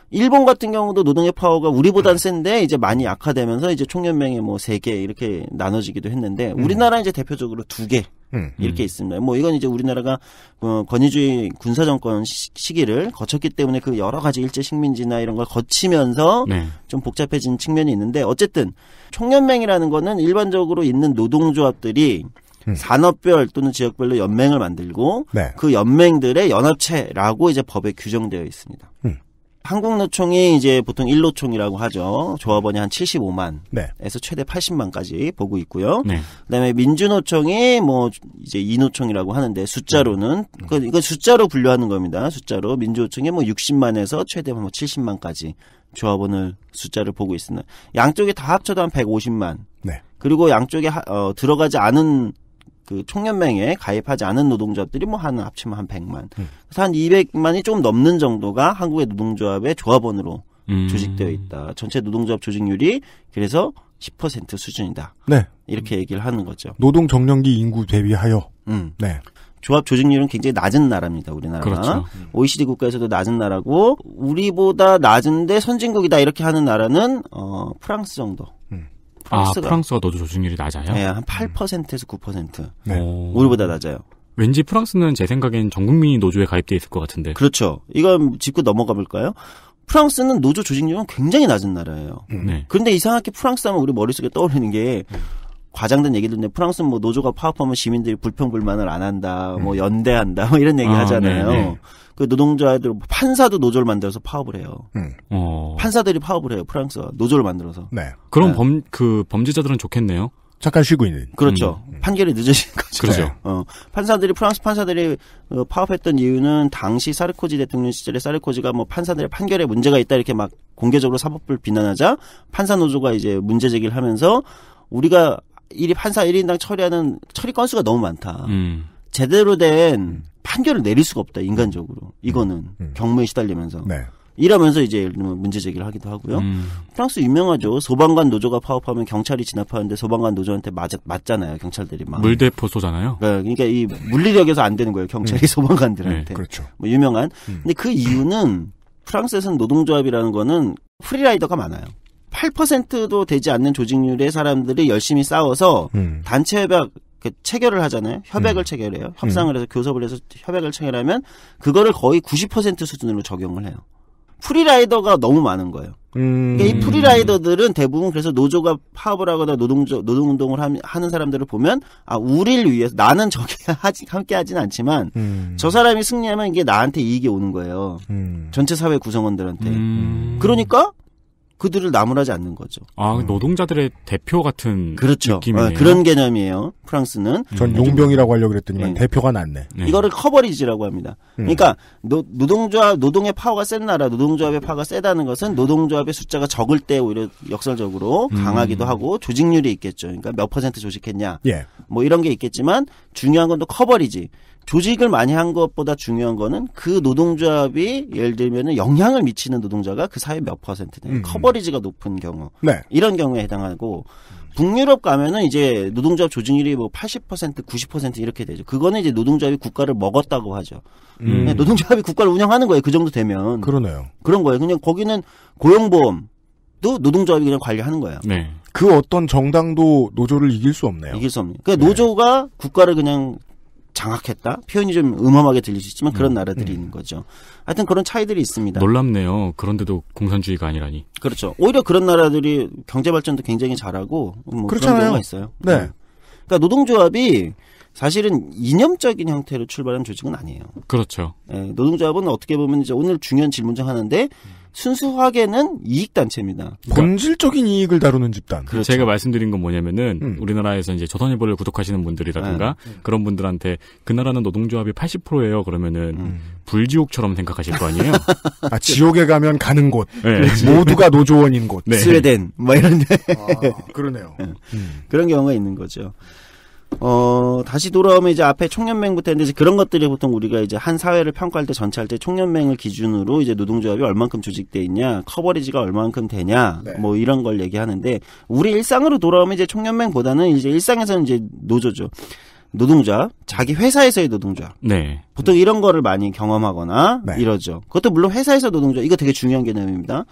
일본 같은 경우도 노동의 파워가 우리보단 음. 센데 이제 많이 약화되면서 이제 총연맹에 뭐세 개 이렇게 나눠지기도 했는데 우리나라 이제 대표적으로 두 개. 음, 음, 이렇게 있습니다. 뭐 이건 이제 우리나라가 어, 권위주의 군사 정권 시기를 거쳤기 때문에 그 여러 가지 일제 식민지나 이런 걸 거치면서 네. 좀 복잡해진 측면이 있는데 어쨌든 총연맹이라는 거는 일반적으로 있는 노동조합들이 음. 산업별 또는 지역별로 연맹을 만들고 네. 그 연맹들의 연합체라고 이제 법에 규정되어 있습니다. 음. 한국노총이 이제 보통 일노총이라고 하죠. 조합원이 한 75만에서 네. 최대 80만까지 보고 있고요. 네. 그다음에 민주노총이 뭐 이제 이노총이라고 하는데 숫자로는 음. 그 이거 숫자로 분류하는 겁니다. 숫자로 민주노총이 뭐 60만에서 최대 뭐 70만까지 조합원을 숫자를 보고 있습니다. 양쪽이다 합쳐도 한 150만. 네. 그리고 양쪽에 하, 어, 들어가지 않은 그 총연맹에 가입하지 않은 노동조합들이 뭐한 합치면 한 100만. 음. 그래서 한 200만이 좀 넘는 정도가 한국의 노동조합의 조합원으로 음. 조직되어 있다. 전체 노동조합 조직률이 그래서 10% 수준이다. 네. 이렇게 얘기를 하는 거죠. 노동 정년기 인구 대비하여. 음. 네. 조합 조직률은 굉장히 낮은 나라입니다. 우리나라가 그렇죠. OECD 국가에서도 낮은 나라고 우리보다 낮은데 선진국이다 이렇게 하는 나라는 어 프랑스 정도. 프랑스가. 아, 프랑스가 너 조직률이 낮아요? 네, 한 8%에서 9%. 네. 네. 우리보다 낮아요. 왠지 프랑스는 제 생각엔 전 국민이 노조에 가입돼 있을 것 같은데. 그렇죠. 이건 짚고 넘어가 볼까요? 프랑스는 노조 조직률은 굉장히 낮은 나라예요. 네. 그런데 이상하게 프랑스 하면 우리 머릿속에 떠오르는 게 음. 과장된 얘기 듣는데 프랑스는 뭐 노조가 파업하면 시민들이 불평불만을 안 한다, 뭐 음. 연대한다, 뭐 이런 얘기 아, 하잖아요. 네네. 네. 그 노동자들 판사도 노조를 만들어서 파업을 해요. 음. 어. 판사들이 파업을 해요. 프랑스가 노조를 만들어서. 네. 그럼 네. 범, 그 범죄자들은 좋겠네요. 잠깐 쉬고 있는. 그렇죠. 음. 음. 판결이 늦어진 거죠. 그렇죠. 네. 어, 판사들이 프랑스 판사들이 어, 파업했던 이유는 당시 사르코지 대통령 시절에 사르코지가 뭐 판사들의 판결에 문제가 있다 이렇게 막 공개적으로 사법부를 비난하자 판사 노조가 이제 문제 제기를 하면서 우리가 일이판사 일인당 처리하는 처리 건수가 너무 많다. 음. 제대로 된 음. 판결을 내릴 수가 없다 인간적으로 음. 이거는 음. 음. 경무에 시달리면서 네. 이러면서 이제 예를 들면 문제 제기를 하기도 하고요. 음. 프랑스 유명하죠. 소방관 노조가 파업하면 경찰이 진압하는데 소방관 노조한테 맞, 맞잖아요. 경찰들이 막 물대포 쏘잖아요. 네, 그러니까 이 물리력에서 안 되는 거예요. 경찰이 음. 소방관들한테. 네, 그렇죠. 뭐 유명한. 근데 그 이유는 프랑스에서는 노동조합이라는 거는 프리라이더가 많아요. 8%도 되지 않는 조직률의 사람들이 열심히 싸워서 음. 단체 협약 그 체결을 하잖아요. 협약을 음. 체결해요. 협상을 음. 해서 교섭을 해서 협약을 체결하면 그거를 거의 90% 수준으로 적용을 해요. 프리라이더가 너무 많은 거예요. 음. 그러니까 이 프리라이더들은 대부분 그래서 노조가 파업을 하거나 노동조, 노동운동을 하는 사람들을 보면, 아, 우리를 위해서, 나는 저게 [LAUGHS] 하지, 함께 하진 않지만, 음. 저 사람이 승리하면 이게 나한테 이익이 오는 거예요. 음. 전체 사회 구성원들한테. 음. 그러니까, 그들을 나무라지 않는 거죠. 아, 음. 노동자들의 대표 같은 그렇죠. 느낌이네요. 아, 그런 개념이에요. 프랑스는 전 음. 용병이라고 하려고 그랬더니 네. 대표가 낫네. 네. 이거를 커버리지라고 합니다. 음. 그러니까 노, 노동조합 노동의 파워가 센 나라, 노동조합의 파워가 세다는 것은 노동조합의 숫자가 적을 때 오히려 역설적으로 음. 강하기도 하고 조직률이 있겠죠. 그러니까 몇 퍼센트 조직했냐, 예. 뭐 이런 게 있겠지만 중요한 건 또 커버리지. 조직을 많이 한 것보다 중요한 거는 그 노동조합이 예를 들면 영향을 미치는 노동자가 그 사회 몇 퍼센트냐 음. 커버리지가 높은 경우 네. 이런 경우에 해당하고 북유럽 가면은 이제 노동조합 조직률이 뭐 80% 90% 이렇게 되죠. 그거는 이제 노동조합이 국가를 먹었다고 하죠. 음. 네, 노동조합이 국가를 운영하는 거예요. 그 정도 되면 그러네요. 그런 거예요. 그냥 거기는 고용보험 도 노동조합이 그냥 관리하는 거예요. 네. 그 어떤 정당도 노조를 이길 수 없네요. 이길 수 없네요. 그러니까 네. 노조가 국가를 그냥 장악했다 표현이 좀 음험하게 들릴 수 있지만 그런 음. 나라들이 음. 있는 거죠. 하여튼 그런 차이들이 있습니다. 놀랍네요. 그런데도 공산주의가 아니라니. 그렇죠. 오히려 그런 나라들이 경제 발전도 굉장히 잘하고 뭐 그렇잖아요. 그런 경우가 있어요. 네. 네. 그러니까 노동조합이 사실은 이념적인 형태로 출발한 조직은 아니에요. 그렇죠. 예, 노동조합은 어떻게 보면 이제 오늘 중요한 질문 중 하나인데 순수하게는 이익단체입니다. 그러니까 본질적인 이익을 다루는 집단. 그렇죠. 제가 말씀드린 건 뭐냐면은 음. 우리나라에서 이제 조선일보를 구독하시는 분들이라든가 네. 네. 그런 분들한테 그 나라는 노동조합이 80%예요. 그러면은 음. 불지옥처럼 생각하실 거 아니에요. [LAUGHS] 아, 지옥에 가면 가는 곳. 네. 모두가 노조원인 곳. 네. 스웨덴 뭐 이런데. 아, 그러네요. [LAUGHS] 네. 음. 그런 경우가 있는 거죠. 어, 다시 돌아오면 이제 앞에 총연맹부터 했는데 이제 그런 것들이 보통 우리가 이제 한 사회를 평가할 때 전체 할때 총연맹을 기준으로 이제 노동조합이 얼만큼 조직돼 있냐, 커버리지가 얼만큼 되냐, 네. 뭐 이런 걸 얘기하는데 우리 일상으로 돌아오면 이제 총연맹보다는 이제 일상에서는 이제 노조죠. 노동자, 자기 회사에서의 노동자. 네. 보통 이런 거를 많이 경험하거나 네. 이러죠. 그것도 물론 회사에서 노동자, 이거 되게 중요한 개념입니다.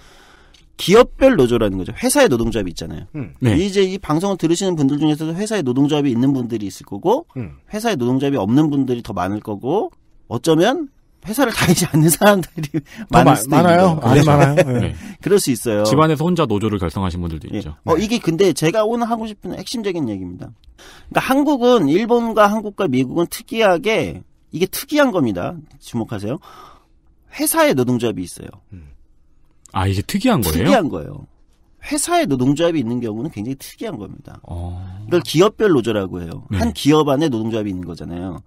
기업별 노조라는 거죠. 회사의 노동조합이 있잖아요. 음. 네. 이제 이 방송을 들으시는 분들 중에서도 회사의 노동조합이 있는 분들이 있을 거고 음. 회사의 노동조합이 없는 분들이 더 많을 거고 어쩌면 회사를 [LAUGHS] 다니지 않는 사람들이 많을 수도 많아요. 네. 많아요. 많아요. [LAUGHS] 네. 그럴 수 있어요. 집안에서 혼자 노조를 결성하신 분들도 예. 있죠. 어, 네. 이게 근데 제가 오늘 하고 싶은 핵심적인 얘기입니다. 그러니까 한국은 일본과 한국과 미국은 특이하게 이게 특이한 겁니다. 주목하세요. 회사의 노동조합이 있어요. 음. 아 이게 특이한 거예요? 특이한 거예요. 회사에 노동조합이 있는 경우는 굉장히 특이한 겁니다. 어... 이걸 기업별 노조라고 해요. 네. 한 기업 안에 노동조합이 있는 거잖아요.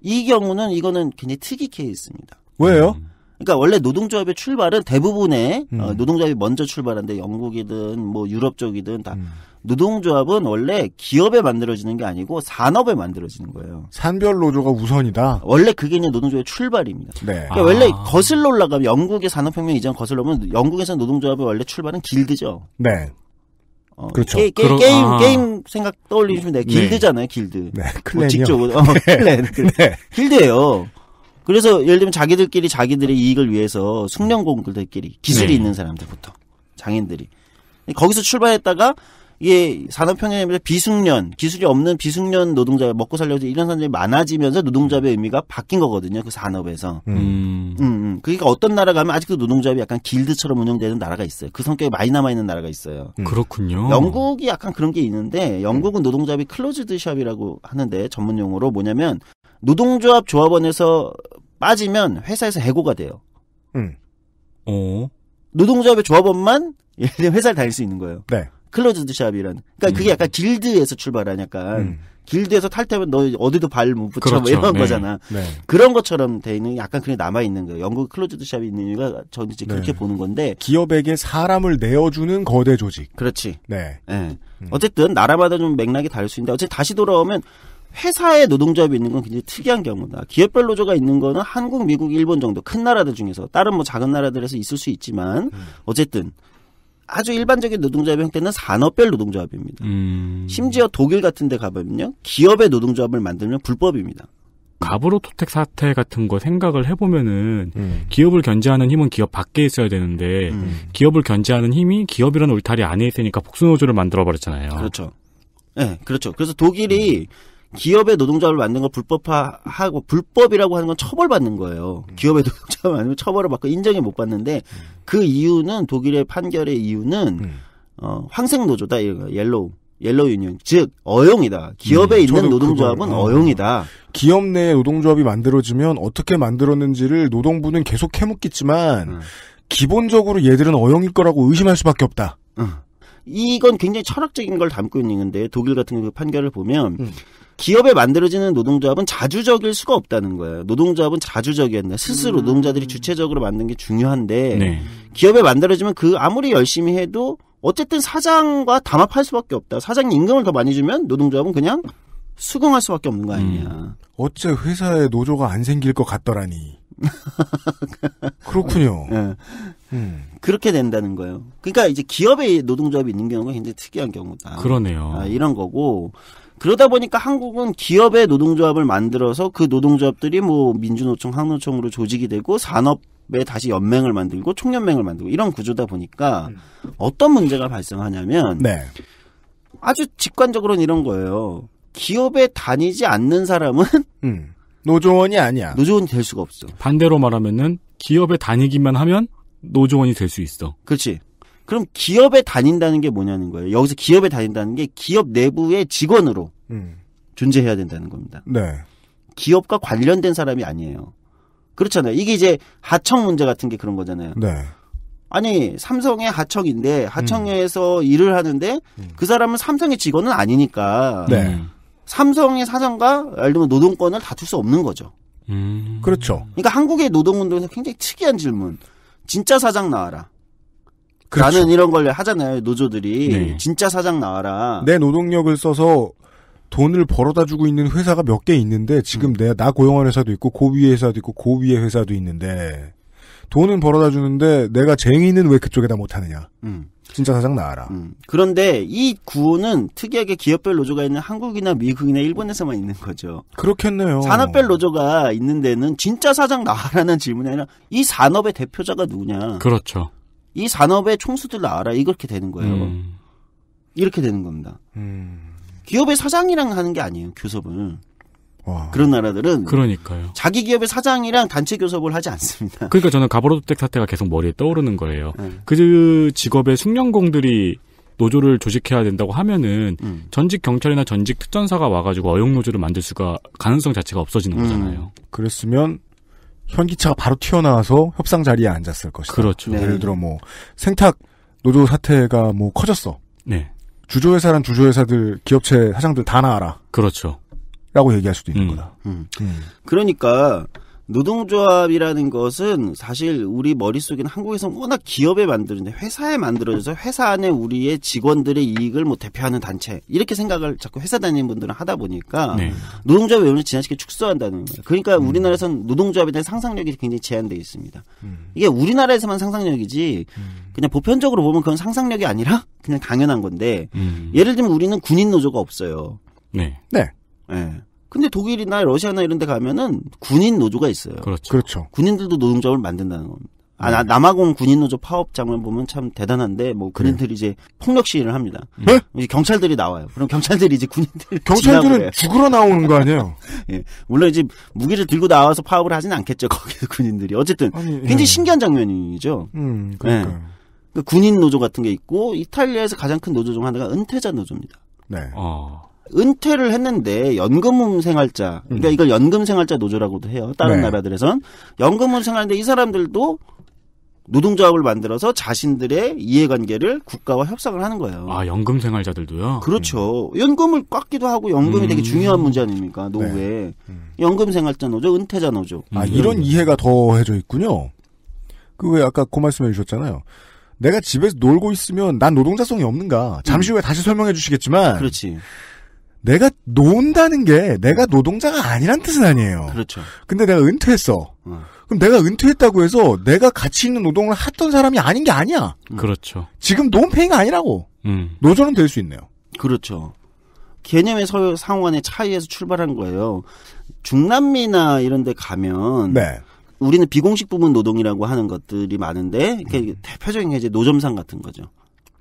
이 경우는 이거는 굉장히 특이 케이스입니다. 왜요? 음. 그러니까 원래 노동조합의 출발은 대부분의 음. 어, 노동조합이 먼저 출발한데 영국이든 뭐 유럽 쪽이든 다 음. 노동조합은 원래 기업에 만들어지는 게 아니고 산업에 만들어지는 거예요. 산별 노조가 우선이다. 원래 그게 이제 노동조합의 출발입니다. 네. 그러니까 아. 원래 거슬러 올라가면 영국의 산업혁명 이전 거슬러 오면 영국에서 노동조합의 원래 출발은 길드죠. 네. 어, 그렇죠. 게, 게, 그러, 게임 아. 게임 생각 떠올리시면 돼. 네. 길드잖아요, 길드. 네, 클랜이요. 직접 [LAUGHS] 네. 어, 네. 클랜. 네. 길드예요. 그래서 예를 들면 자기들끼리 자기들의 이익을 위해서 숙련공들끼리 기술이 네. 있는 사람들 보통 장인들이 거기서 출발했다가 이게 산업혁명에 비숙련 기술이 없는 비숙련 노동자 먹고 살려고 이런 사람들이 많아지면서 노동자의 의미가 바뀐 거거든요 그 산업에서 음. 음, 음. 그러니까 어떤 나라 가면 아직도 노동자업이 약간 길드처럼 운영되는 나라가 있어요 그 성격이 많이 남아있는 나라가 있어요 음. 그렇군요 영국이 약간 그런 게 있는데 영국은 노동자업이 클로즈드 샵이라고 하는데 전문 용어로 뭐냐면 노동조합 조합원에서 빠지면 회사에서 해고가 돼요. 음. 어? 노동조합의 조합원만 [LAUGHS] 회사를 다닐 수 있는 거예요. 네. 클로즈드 샵이란. 그러니까 음. 그게 약간 길드에서 출발한 약간 음. 길드에서 탈퇴하면 너 어디도 발 못 붙여 뭐 그렇죠. 뭐 이런 네. 거잖아. 네. 그런 것처럼 돼 있는 약간 그냥 남아 있는 거예요. 영국 클로즈드 샵이 있는 이유가 저는 이제 네. 그렇게 보는 건데 기업에게 사람을 내어주는 거대 조직. 그렇지. 네. 네. 음. 어쨌든 나라마다 좀 맥락이 다를 수 있는데 어쨌든 다시 돌아오면 회사에 노동조합이 있는 건 굉장히 특이한 경우다. 기업별 노조가 있는 거는 한국, 미국, 일본 정도 큰 나라들 중에서 다른 뭐 작은 나라들에서 있을 수 있지만 음. 어쨌든 아주 일반적인 노동조합 형태는 산업별 노동조합입니다. 음... 심지어 독일 같은 데 가보면요. 기업의 노동조합을 만들면 불법입니다. 가브로 토택 사태 같은 거 생각을 해보면은 음. 기업을 견제하는 힘은 기업 밖에 있어야 되는데 음. 기업을 견제하는 힘이 기업이라는 울타리 안에 있으니까 복수노조를 만들어 버렸잖아요. 그렇죠. 네, 그렇죠. 그래서 독일이 음. 기업의 노동자를 만든 걸 불법화하고 불법이라고 하는 건 처벌받는 거예요. 음. 기업의 [LAUGHS] 노동자만들 처벌을 받고 인정이 못 받는데 음. 그 이유는 독일의 판결의 이유는 음. 어, 황색 노조다 이거 옐로우. 옐로우 유니언 즉 어용이다. 기업에 네, 있는 노동조합은 그건, 어, 어용이다. 기업 내 노동조합이 만들어지면 어떻게 만들었는지를 노동부는 계속 해묻겠지만 음. 기본적으로 얘들은 어용일 거라고 의심할 수밖에 없다. 음. 이건 굉장히 철학적인 걸 담고 있는 건데 독일 같은 그 판결을 보면 음. 기업에 만들어지는 노동조합은 자주적일 수가 없다는 거예요. 노동조합은 자주적이었나 스스로 음. 노동자들이 주체적으로 만든 게 중요한데 네. 기업에 만들어지면 그 아무리 열심히 해도 어쨌든 사장과 담합할 수밖에 없다. 사장 임금을 더 많이 주면 노동조합은 그냥 수긍할 수밖에 없는 거 아니냐. 음. 어째 회사에 노조가 안 생길 것 같더라니. [LAUGHS] 그렇군요. 네. 음. 그렇게 된다는 거예요. 그러니까 이제 기업에 노동조합이 있는 경우가 굉장히 특이한 경우다. 그러네요. 아, 이런 거고 그러다 보니까 한국은 기업의 노동조합을 만들어서 그 노동조합들이 뭐 민주노총, 항노총으로 조직이 되고 산업에 다시 연맹을 만들고 총연맹을 만들고 이런 구조다 보니까 음. 어떤 문제가 발생하냐면 네. 아주 직관적으로는 이런 거예요. 기업에 다니지 않는 사람은 [LAUGHS] 음. 노조원이 아니야. 노조원이 될 수가 없어. 반대로 말하면은 기업에 다니기만 하면 노조원이 될 수 있어. 그렇지. 그럼 기업에 다닌다는 게 뭐냐는 거예요. 여기서 기업에 다닌다는 게 기업 내부의 직원으로 음. 존재해야 된다는 겁니다. 네. 기업과 관련된 사람이 아니에요. 그렇잖아요. 이게 이제 하청 문제 같은 게 그런 거잖아요. 네. 아니 삼성의 하청인데 하청에서 음. 일을 하는데 음. 그 사람은 삼성의 직원은 아니니까 네. 삼성의 사장과 예를 들면 노동권을 다툴 수 없는 거죠. 음. 그렇죠. 그러니까 한국의 노동운동에서 굉장히 특이한 질문. 진짜 사장 나와라. 그렇죠. 나는 이런 걸 하잖아요 노조들이 네. 진짜 사장 나와라 내 노동력을 써서 돈을 벌어다 주고 있는 회사가 몇 개 있는데 지금 내가 나 고용한 회사도 있고 고위의 회사도 있고 고위의 회사도 있는데 돈은 벌어다 주는데 내가 쟁이는 왜 그쪽에다 못하느냐 음. 진짜 사장 나와라 음. 그런데 이 구호는 특이하게 기업별 노조가 있는 한국이나 미국이나 일본에서만 있는 거죠 그렇겠네요 산업별 노조가 있는 데는 진짜 사장 나와라는 질문이 아니라 이 산업의 대표자가 누구냐 그렇죠 이 산업의 총수들을 알아. 이렇게 되는 거예요. 음. 이렇게 되는 겁니다. 음. 기업의 사장이랑 하는 게 아니에요. 교섭을. 와. 그런 나라들은 그러니까요. 자기 기업의 사장이랑 단체 교섭을 하지 않습니다. 그러니까 저는 가버로주택 사태가 계속 머리에 떠오르는 거예요. 네. 그 직업의 숙련공들이 노조를 조직해야 된다고 하면은 음. 전직 경찰이나 전직 특전사가 와가지고 어용 노조를 만들 수가 가능성 자체가 없어지는 음. 거잖아요. 그랬으면 현기차가 바로 튀어나와서 협상 자리에 앉았을 것이다. 그렇죠. 뭐 네. 예를 들어 뭐 생탁 노조 사태가 뭐 커졌어. 네. 주조회사란 주조회사들 기업체 사장들 다 나와라. 그렇죠. 라고 얘기할 수도 있는 음. 거다. 음. 음. 그러니까 노동조합이라는 것은 사실 우리 머릿속에는 한국에서 워낙 기업에 만드는데 회사에 만들어져서 회사 안에 우리의 직원들의 이익을 뭐 대표하는 단체 이렇게 생각을 자꾸 회사 다니는 분들은 하다 보니까 네. 노동조합의 의원을 지나치게 축소한다는 거예요. 그러니까 음. 우리나라에선 노동조합에 대한 상상력이 굉장히 제한되어 있습니다. 음. 이게 우리나라에서만 상상력이지 음. 그냥 보편적으로 보면 그건 상상력이 아니라 그냥 당연한 건데 음. 예를 들면 우리는 군인 노조가 없어요. 네. 네. 네. 근데 독일이나 러시아나 이런 데 가면은 군인 노조가 있어요. 그렇죠. 그렇죠. 군인들도 노동조합을 만든다는 겁니다. 아, 나, 음. 남아공 군인 노조 파업 장면 보면 참 대단한데 뭐 네. 군인들이 그 이제 폭력 시위를 합니다. 음. 네? 이제 경찰들이 나와요. 그럼 경찰들이 이제 군인들 [LAUGHS] 경찰들은 죽으러 나오는 거 아니에요? [LAUGHS] 예. 물론 이제 무기를 들고 나와서 파업을 하진 않겠죠. [LAUGHS] 거기서 군인들이 어쨌든 아니, 예. 굉장히 예. 신기한 장면이죠. 음, 그러니까. 예. 군인 노조 같은 게 있고 이탈리아에서 가장 큰 노조 중 하나가 은퇴자 노조입니다. 네. 어. 은퇴를 했는데 연금음 생활자 그러니까 음. 이걸 연금 생활자 노조라고도 해요 다른 네. 나라들에선 연금음 생활인데 이 사람들도 노동조합을 만들어서 자신들의 이해관계를 국가와 협상을 하는 거예요. 아 연금 생활자들도요? 그렇죠. 음. 연금을 깎기도 하고 연금이 음. 되게 중요한 문제 아닙니까 노후에 네. 음. 연금 생활자 노조, 은퇴자 노조. 음. 아 이런 이해가 더해져 있군요. 그 왜 아까 고그 말씀해 주셨잖아요. 내가 집에서 놀고 있으면 난 노동자성이 없는가? 잠시 후에 다시 설명해 주시겠지만. 그렇지. 내가 논다는 게 내가 노동자가 아니란 뜻은 아니에요. 그렇죠. 근데 내가 은퇴했어. 음. 그럼 내가 은퇴했다고 해서 내가 가치 있는 노동을 했던 사람이 아닌 게 아니야. 음. 그렇죠. 지금 논팽이가 아니라고. 음. 노조는 될 수 있네요. 그렇죠. 개념의 서, 상호간의 차이에서 출발한 거예요. 중남미나 이런 데 가면 네. 우리는 비공식 부문 노동이라고 하는 것들이 많은데 음. 대표적인 게 이제 노점상 같은 거죠.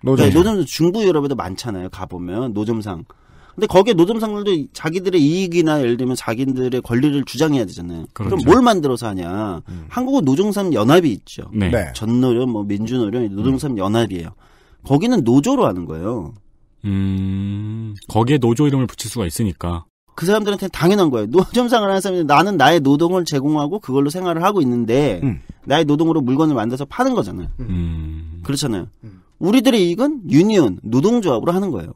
노점. 그러니까 네, 노점상 중부 유럽에도 많잖아요. 가보면 노점상. 근데 거기에 노점상들도 자기들의 이익이나 예를 들면 자기들의 권리를 주장해야 되잖아요. 그렇죠. 그럼뭘 만들어서 하냐? 음. 한국은 노동삼 연합이 있죠. 네. 네. 전노련, 뭐 민주노련, 노동삼 연합이에요. 거기는 노조로 하는 거예요. 음, 거기에 노조 이름을 붙일 수가 있으니까. 그 사람들한테 당연한 거예요. 노점상을 하는 사람이 나는 나의 노동을 제공하고 그걸로 생활을 하고 있는데 음. 나의 노동으로 물건을 만들어서 파는 거잖아요. 음. 그렇잖아요. 음. 우리들의 이익은 유니온 노동조합으로 하는 거예요.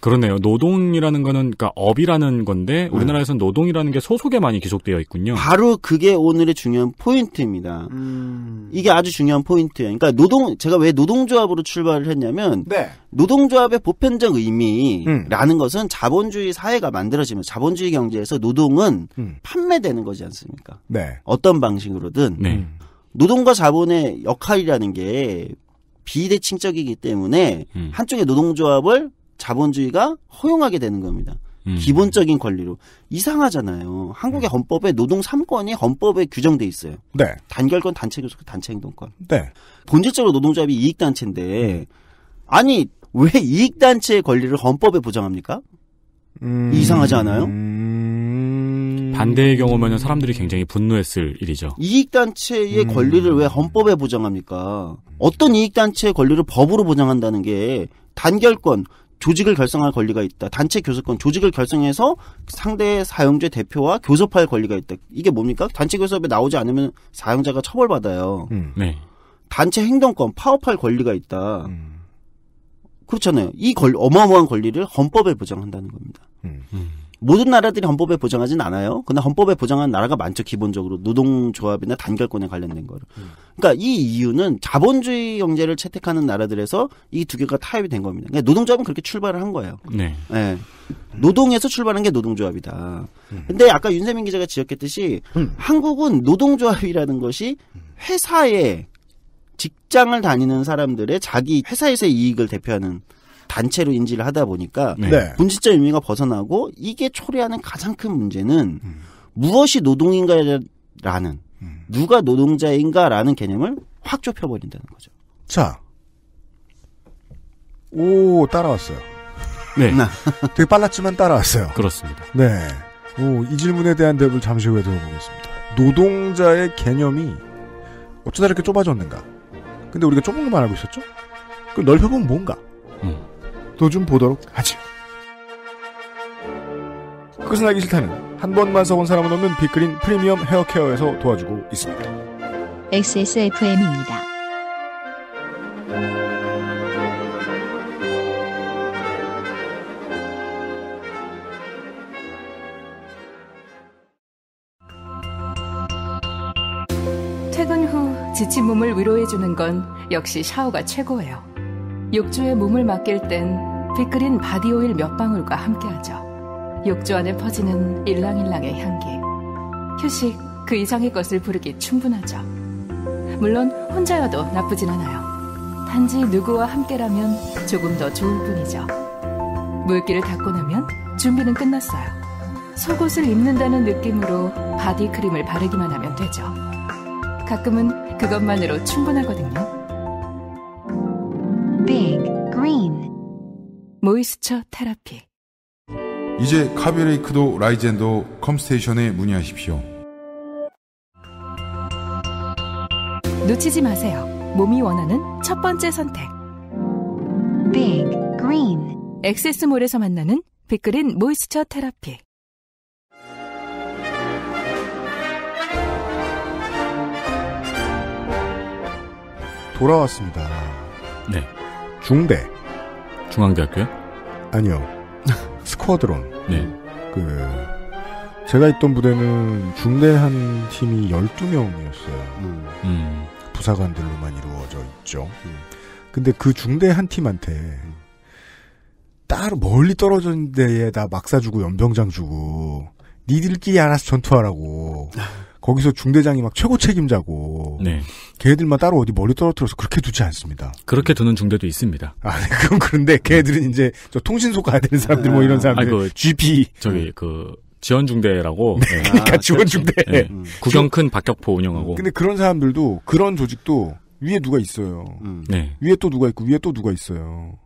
그러네요. 노동이라는 거는 그러니까 업이라는 건데 네. 우리나라에서는 노동이라는 게 소속에 많이 기속되어 있군요. 바로 그게 오늘의 중요한 포인트입니다. 음... 이게 아주 중요한 포인트예요. 그러니까 노동 제가 왜 노동조합으로 출발을 했냐면 네. 노동조합의 보편적 의미라는 음. 것은 자본주의 사회가 만들어지면 자본주의 경제에서 노동은 음. 판매되는 거지 않습니까? 네. 어떤 방식으로든 네. 노동과 자본의 역할이라는 게 비대칭적이기 때문에 음. 한쪽의 노동조합을 자본주의가 허용하게 되는 겁니다. 음. 기본적인 권리로 이상하잖아요. 한국의 음. 헌법에 노동 3권이 헌법에 규정돼 있어요. 네. 단결권, 단체교섭 단체행동권. 네. 본질적으로 노동조합이 이익단체인데 음. 아니 왜 이익단체의 권리를 헌법에 보장합니까? 음... 이상하지 않아요? 음... 반대의 경우면 사람들이 굉장히 분노했을 일이죠. 이익단체의 음... 권리를 왜 헌법에 보장합니까? 어떤 이익단체의 권리를 법으로 보장한다는 게 단결권, 조직을 결성할 권리가 있다. 단체 교섭권 조직을 결성해서 상대 사용자 대표와 교섭할 권리가 있다. 이게 뭡니까? 단체 교섭에 나오지 않으면 사용자가 처벌받아요. 음, 네. 단체 행동권 파업할 권리가 있다. 음. 그렇잖아요. 이 권, 어마어마한 권리를 헌법에 보장한다는 겁니다. 음. 음. 모든 나라들이 헌법에 보장하진 않아요. 근데 헌법에 보장한 나라가 많죠. 기본적으로 노동조합이나 단결권에 관련된 거를. 음. 그러니까 이 이유는 자본주의 경제를 채택하는 나라들에서 이 두 개가 타협이 된 겁니다. 그러니까 노동조합은 그렇게 출발을 한 거예요. 네. 네. 노동에서 출발한 게 노동조합이다. 음. 근데 아까 윤세민 기자가 지적했듯이 음. 한국은 노동조합이라는 것이 회사에 직장을 다니는 사람들의 자기 회사에서의 이익을 대표하는 단체로 인지를 하다 보니까 네. 네. 분진적 의미가 벗어나고 이게 초래하는 가장 큰 문제는 음. 무엇이 노동인가라는 음. 누가 노동자인가라는 개념을 확 좁혀버린다는 거죠. 자, 오 따라왔어요. 네, 네. [LAUGHS] 되게 빨랐지만 따라왔어요. 그렇습니다. 네, 오이 질문에 대한 대답을 잠시 후에 들어보겠습니다. 노동자의 개념이 어쩌다 이렇게 좁아졌는가? 근데 우리가 좁은 것만 알고 있었죠? 그 넓혀보면 뭔가? 음. 도좀 보도록 하지 그것은 알기 싫다는 한 번만 써본 사람은 없는 빅그린 프리미엄 헤어케어에서 도와주고 있습니다. XSFM입니다. 퇴근 후 지친 몸을 위로해주는 건 역시 샤워가 최고예요. 욕조에 몸을 맡길 땐 피크린 바디오일 몇 방울과 함께하죠. 욕조 안에 퍼지는 일랑일랑의 향기. 휴식, 그 이상의 것을 부르기 충분하죠. 물론 혼자여도 나쁘진 않아요. 단지 누구와 함께라면 조금 더 좋을 뿐이죠. 물기를 닦고 나면 준비는 끝났어요. 속옷을 입는다는 느낌으로 바디크림을 바르기만 하면 되죠. 가끔은 그것만으로 충분하거든요. Big Green 모이스처 테라피 이제 카비레이크도 라이젠도 컴스테이션에 문의하십시오. 놓치지 마세요. 몸이 원하는 첫 번째 선택. Big Green 엑세스몰에서 만나는 빅그린 모이스처 테라피 돌아왔습니다. 네. 중대. 중앙대학교요? 아니요. [LAUGHS] 스쿼드론. 네. 그, 제가 있던 부대는 중대 한 팀이 12명이었어요. 음. 음. 부사관들로만 이루어져 있죠. 음. 근데 그 중대 한 팀한테 음. 따로 멀리 떨어진 데에다 막사 주고 연병장 주고 니들끼리 알아서 전투하라고 [LAUGHS] 거기서 중대장이 막 최고 책임자고 네. 걔들만 따로 어디 머리 떨어뜨려서 그렇게 두지 않습니다. 그렇게 두는 중대도 있습니다. 아, 네, 그럼 그런데 걔들은 음. 이제 저 통신소 가야 되는 사람들 뭐 이런 아, 사람들 아니, 그, GP 저기 그 지원 중대라고 네, 네. 그러니까 아, 지원 중대 네. 네. 음. 구경 큰 박격포 운영하고 근데 그런 사람들도 그런 조직도 위에 누가 있어요. 음. 네. 위에 또 누가 있고 위에 또 누가 있어요.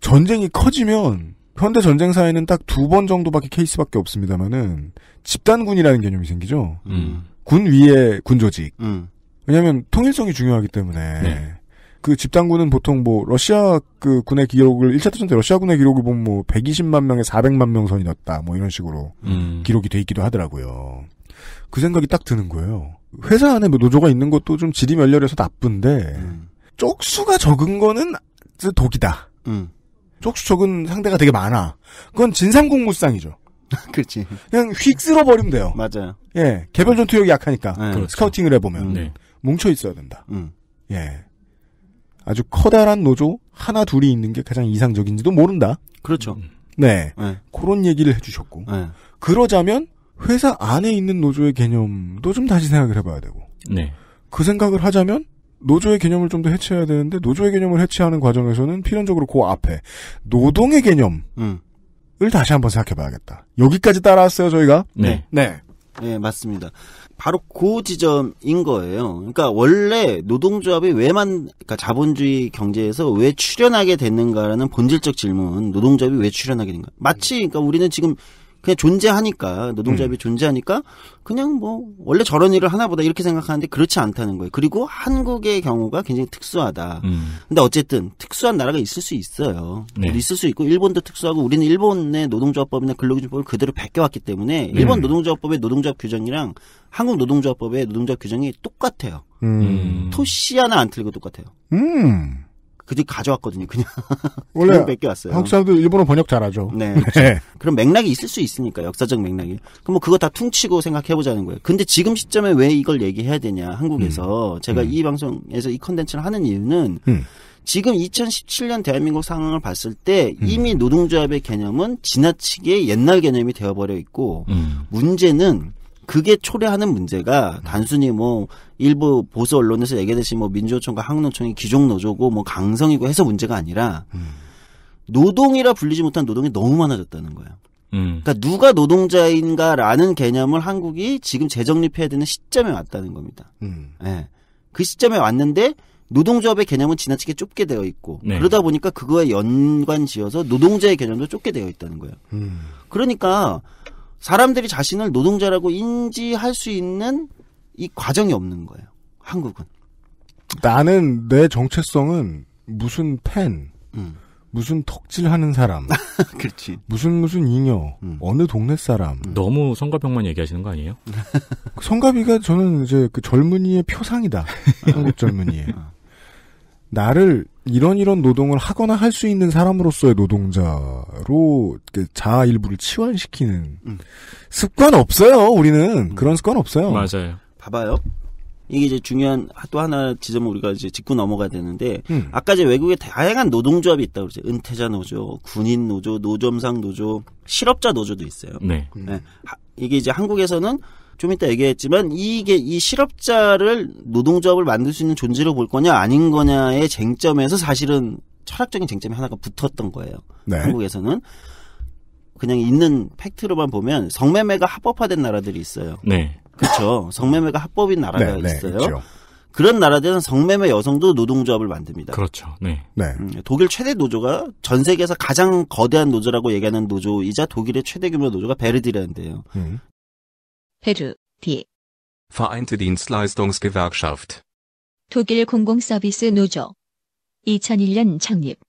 전쟁이 커지면 현대 전쟁 사에는 딱 두 번 정도밖에 케이스밖에 없습니다만은 집단군이라는 개념이 생기죠. 음. 군 위에 군조직. 음. 왜냐하면 통일성이 중요하기 때문에 네. 그 집단군은 보통 뭐 러시아 그 군의 기록을 1차 대전 때 러시아 군의 기록을 보면 뭐 120만 명에 400만 명 선이었다 넣뭐 이런 식으로 음. 기록이 돼 있기도 하더라고요. 그 생각이 딱 드는 거예요. 회사 안에 뭐 노조가 있는 것도 좀 질이 멸렬해서 나쁜데 음. 쪽수가 적은 거는 독이다. 음. 쪽수촉은 상대가 되게 많아. 그건 진상공무상이죠. [LAUGHS] 그렇지. 그냥 휙 쓸어버리면 돼요. 맞아요. 예, 개별 전투력이 약하니까 네, 그렇죠. 스카우팅을 해보면 음, 네. 뭉쳐 있어야 된다. 음. 예, 아주 커다란 노조 하나 둘이 있는 게 가장 이상적인지도 모른다. 그렇죠. 음. 네, 네. 그런 얘기를 해주셨고 네. 그러자면 회사 안에 있는 노조의 개념도 좀 다시 생각을 해봐야 되고. 네. 그 생각을 하자면 노조의 개념을 좀 더 해체해야 되는데 노조의 개념을 해체하는 과정에서는 필연적으로 그 앞에 노동의 개념을 음. 다시 한번 생각해봐야겠다. 여기까지 따라왔어요 저희가. 네. 네. 네 맞습니다. 바로 그 지점인 거예요. 그러니까 원래 노동조합이 왜만 그러니까 자본주의 경제에서 왜출연하게 됐는가라는 본질적 질문, 노동조합이 왜출연하게 된가? 마치 그러니까 우리는 지금 그냥 존재하니까 노동자협이 음. 존재하니까 그냥 뭐 원래 저런 일을 하나보다 이렇게 생각하는데 그렇지 않다는 거예요. 그리고 한국의 경우가 굉장히 특수하다. 음. 근데 어쨌든 특수한 나라가 있을 수 있어요. 네. 뭐 있을 수 있고 일본도 특수하고 우리는 일본의 노동조합법이나 근로기준법을 그대로 베껴왔기 때문에 네. 일본 노동조합법의 노동조합 규정이랑 한국 노동조합법의 노동조합 규정이 똑같아요. 음. 토시 하나 안 틀리고 똑같아요. 음. 그저 가져왔거든요. 그냥 [LAUGHS] 원래 뺏겨왔어요. 한국 사람도 일본어 번역 잘하죠. 네, [LAUGHS] 네. 그렇죠. 네. 그런 맥락이 있을 수 있으니까 역사적 맥락이. 그럼 뭐 그거 다 퉁치고 생각해보자는 거예요. 근데 지금 시점에 왜 이걸 얘기해야 되냐 한국에서 음. 제가 음. 이 방송에서 이 컨텐츠를 하는 이유는 음. 지금 2017년 대한민국 상황을 봤을 때 음. 이미 노동조합의 개념은 지나치게 옛날 개념이 되어버려 있고 음. 문제는 그게 초래하는 문제가 단순히 뭐 일부 보수 언론에서 얘기하듯이 뭐 민주노총과 한국노총이 귀족 노조고뭐 강성이고 해서 문제가 아니라 음. 노동이라 불리지 못한 노동이 너무 많아졌다는 거예요. 음. 그러니까 누가 노동자인가라는 개념을 한국이 지금 재정립해야 되는 시점에 왔다는 겁니다. 음. 예. 네. 그 시점에 왔는데 노동조합의 개념은 지나치게 좁게 되어 있고 네. 그러다 보니까 그거에 연관지어서 노동자의 개념도 좁게 되어 있다는 거예요. 음. 그러니까 사람들이 자신을 노동자라고 인지할 수 있는 이 과정이 없는 거예요. 한국은. 나는 내 정체성은 무슨 팬, 음. 무슨 턱질하는 사람, [LAUGHS] 그렇지. 무슨 무슨 잉여, 음. 어느 동네 사람. 음. 너무 성가병만 얘기하시는 거 아니에요? 그 성가비가 저는 이제 그 젊은이의 표상이다. [LAUGHS] 한국 젊은이의. 어. 나를 이런 이런 노동을 하거나 할 수 있는 사람으로서의 노동자로 자아 일부를 치환시키는 음. 습관 없어요. 우리는 음. 그런 습관 없어요. 맞아요. 봐봐요. 이게 이제 중요한 또 하나 지점 우리가 이제 짚고 넘어가야 되는데 음. 아까 이제 외국에 다양한 노동조합이 있다고 그러죠. 은퇴자 노조, 군인 노조, 노점상 노조, 실업자 노조도 있어요. 네. 네. 이게 이제 한국에서는 좀 이따 얘기했지만 이게 이 실업자를 노동조합을 만들 수 있는 존재로 볼 거냐 아닌 거냐의 쟁점에서 사실은 철학적인 쟁점이 하나가 붙었던 거예요. 네. 한국에서는 그냥 있는 팩트로만 보면 성매매가 합법화된 나라들이 있어요. 네. 그렇죠. 성매매가 합법인 나라가 네, 네 있어요. 그렇죠. 그런 나라들은 성매매 여성도 노동조합을 만듭니다. 그렇죠. 네. 네. 음. 독일 최대 노조가 전 세계에서 가장 거대한 노조라고 얘기하는 노조이자 독일의 최대 규모 노조가 베르디라는데요. 음. 페르 디. Vereinte Dienstleistungsgewerkschaft. 독일 공공서비스 노조. 2001년 창립.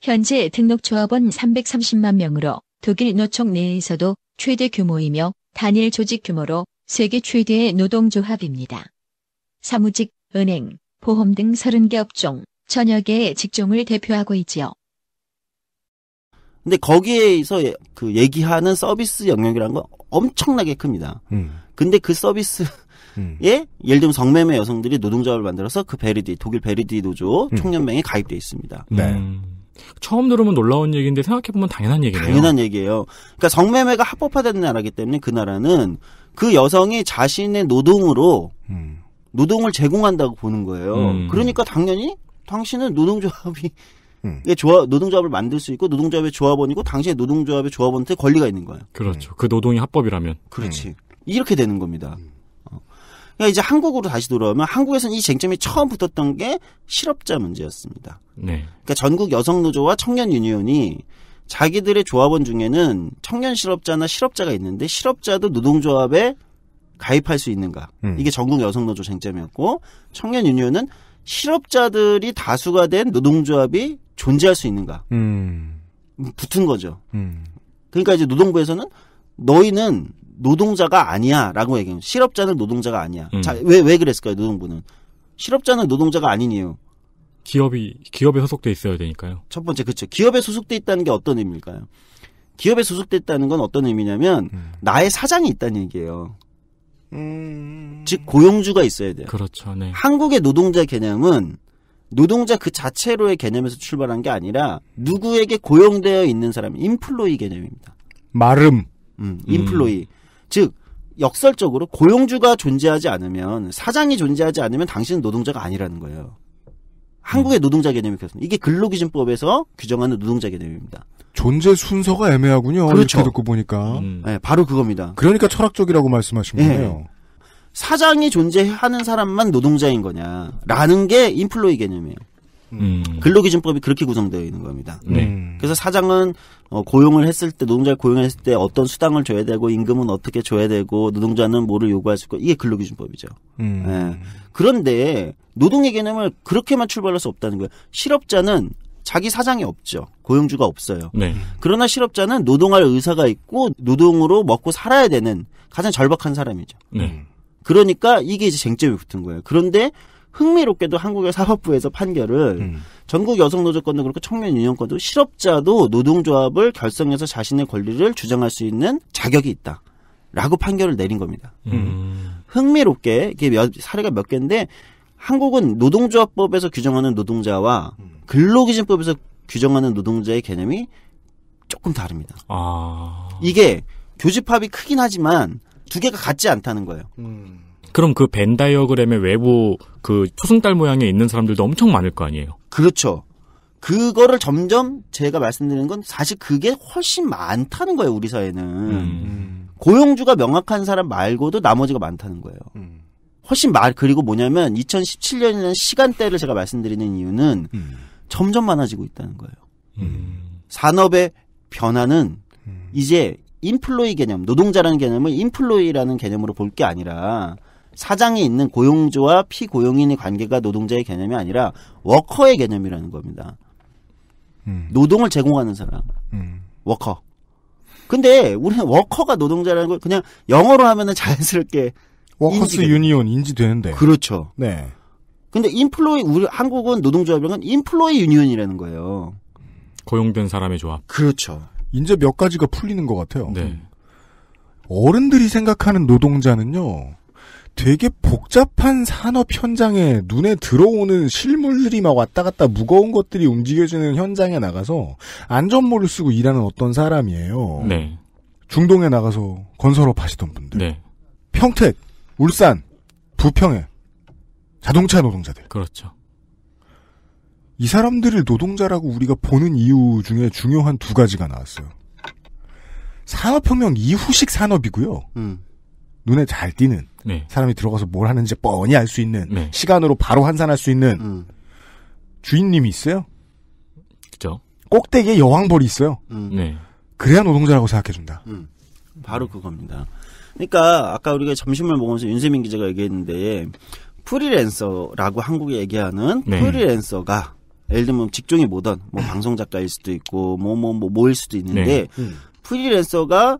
현재 등록 조합원 330만 명으로 독일 노총 내에서도 최대 규모이며 단일 조직 규모로 세계 최대의 노동조합입니다. 사무직, 은행, 보험 등 30개 업종, 천여 개의 직종을 대표하고 있지요. 근데 거기에서 그 얘기하는 서비스 영역이란 건 엄청나게 큽니다. 음. 근데 그 서비스에 음. [LAUGHS] 예를 들면 성매매 여성들이 노동조합을 만들어서 그 베르디 독일 베르디 노조 총연맹에 음. 가입돼 있습니다. 네. 음. 처음 들으면 놀라운 얘기인데 생각해보면 당연한 얘기네요. 당연한 얘기예요. 그러니까 성매매가 합법화된 나라기 때문에 그 나라는 그 여성이 자신의 노동으로 음. 노동을 제공한다고 보는 거예요. 음. 그러니까 당연히 당신은 노동조합이 음. 조합, 노동조합을 만들 수 있고 노동조합의 조합원이고 당시에 노동조합의 조합원한테 권리가 있는 거예요. 그렇죠. 음. 그 노동이 합법이라면. 그렇지. 음. 이렇게 되는 겁니다. 어. 그러니까 이제 한국으로 다시 돌아오면 한국에서는 이 쟁점이 처음 붙었던 게 실업자 문제였습니다. 네. 그러니까 전국 여성 노조와 청년 유니온이 자기들의 조합원 중에는 청년 실업자나 실업자가 있는데 실업자도 노동조합에 가입할 수 있는가. 음. 이게 전국 여성 노조 쟁점이었고 청년 유니온은 실업자들이 다수가 된 노동조합이 존재할 수 있는가. 음. 붙은 거죠. 음. 그러니까 이제 노동부에서는 너희는 노동자가 아니야라고 얘기해요. 실업자는 노동자가 아니야. 음. 자, 왜, 왜 그랬을까요, 노동부는? 실업자는 노동자가 아닌 이유. 기업이, 기업에 소속돼 있어야 되니까요. 첫 번째, 그렇죠. 기업에 소속돼 있다는 게 어떤 의미일까요? 기업에 소속돼 있다는 건 어떤 의미냐면, 음. 나의 사장이 있다는 얘기예요. 음... 즉, 고용주가 있어야 돼요. 그렇죠, 네. 한국의 노동자 개념은 노동자 그 자체로의 개념에서 출발한 게 아니라 누구에게 고용되어 있는 사람 인플로이 개념입니다. 마름. 음, 인플로이. 음. 즉 역설적으로 고용주가 존재하지 않으면 사장이 존재하지 않으면 당신은 노동자가 아니라는 거예요. 한국의 음. 노동자 개념이 그렇습니다. 이게 근로기준법에서 규정하는 노동자 개념입니다. 존재 순서가 애매하군요. 그렇죠. 이렇게 듣고 보니까. 음. 네, 바로 그겁니다. 그러니까 철학적이라고 말씀하신 네. 예. 거예요. 사장이 존재하는 사람만 노동자인 거냐라는 게 인플로이 개념이에요. 음. 근로기준법이 그렇게 구성되어 있는 겁니다. 네. 네. 그래서 사장은 어, 고용을 했을 때 노동자를 고용했을 때 어떤 수당을 줘야 되고 임금은 어떻게 줘야 되고 노동자는 뭐를 요구할 수 있고 이게 근로기준법이죠. 음. 네. 그런데 노동의 개념을 그렇게만 출발할 수 없다는 거예요. 실업자는 자기 사장이 없죠. 고용주가 없어요. 네. 그러나 실업자는 노동할 의사가 있고 노동으로 먹고 살아야 되는 가장 절박한 사람이죠. 네. 그러니까 이게 이제 쟁점이 붙은 거예요. 그런데 흥미롭게도 한국의 사법부에서 판결을 음. 전국 여성노조권도 그렇고 청년유연권도 실업자도 노동조합을 결성해서 자신의 권리를 주장할 수 있는 자격이 있다. 라고 판결을 내린 겁니다. 음. 흥미롭게 이게 몇, 사례가 몇 개인데 한국은 노동조합법에서 규정하는 노동자와 근로기준법에서 규정하는 노동자의 개념이 조금 다릅니다. 아... 이게 교집합이 크긴 하지만 두 개가 같지 않다는 거예요. 음. 그럼 그 벤 다이어그램의 외부 그 초승달 모양에 있는 사람들도 엄청 많을 거 아니에요? 그렇죠. 그거를 점점 제가 말씀드리는 건 사실 그게 훨씬 많다는 거예요, 우리 사회는. 음. 고용주가 명확한 사람 말고도 나머지가 많다는 거예요. 음. 훨씬 말, 그리고 뭐냐면 2017년이라는 시간대를 제가 말씀드리는 이유는 음. 점점 많아지고 있다는 거예요. 음. 산업의 변화는 음. 이제 인플로이 개념, 노동자라는 개념을 인플로이라는 개념으로 볼 게 아니라 사장이 있는 고용주와 피고용인의 관계가 노동자의 개념이 아니라 워커의 개념이라는 겁니다. 음. 노동을 제공하는 사람, 음. 워커. 근데 우리는 워커가 노동자라는 걸 그냥 영어로 하면은 자연스럽게 워커스 유니온 인지되는데. 그렇죠. 네. 근데 인플로이 우리 한국은 노동조합이란 건 인플로이 유니온이라는 거예요. 고용된 사람의 조합. 그렇죠. 이제 몇 가지가 풀리는 것 같아요. 네. 어른들이 생각하는 노동자는요, 되게 복잡한 산업 현장에 눈에 들어오는 실물들이 막 왔다 갔다 무거운 것들이 움직여지는 현장에 나가서 안전모를 쓰고 일하는 어떤 사람이에요. 네. 중동에 나가서 건설업 하시던 분들. 네. 평택, 울산, 부평에 자동차 노동자들. 그렇죠. 이 사람들을 노동자라고 우리가 보는 이유 중에 중요한 두 가지가 나왔어요. 산업혁명 이후식 산업이고요. 음. 눈에 잘 띄는 네. 사람이 들어가서 뭘 하는지 뻔히 알 수 있는 네. 시간으로 바로 환산할 수 있는 음. 주인님이 있어요. 그죠. 꼭대기에 여왕벌이 있어요. 음. 네. 그래야 노동자라고 생각해준다. 음. 바로 그겁니다. 그러니까 아까 우리가 점심을 먹으면서 윤세민 기자가 얘기했는데 프리랜서라고 한국에 얘기하는 네. 프리랜서가 예를 들면 직종이 뭐든 뭐 음. 방송 작가일 수도 있고 뭐 뭐뭐 뭐일 뭐, 수도 있는데 네. 음. 프리랜서가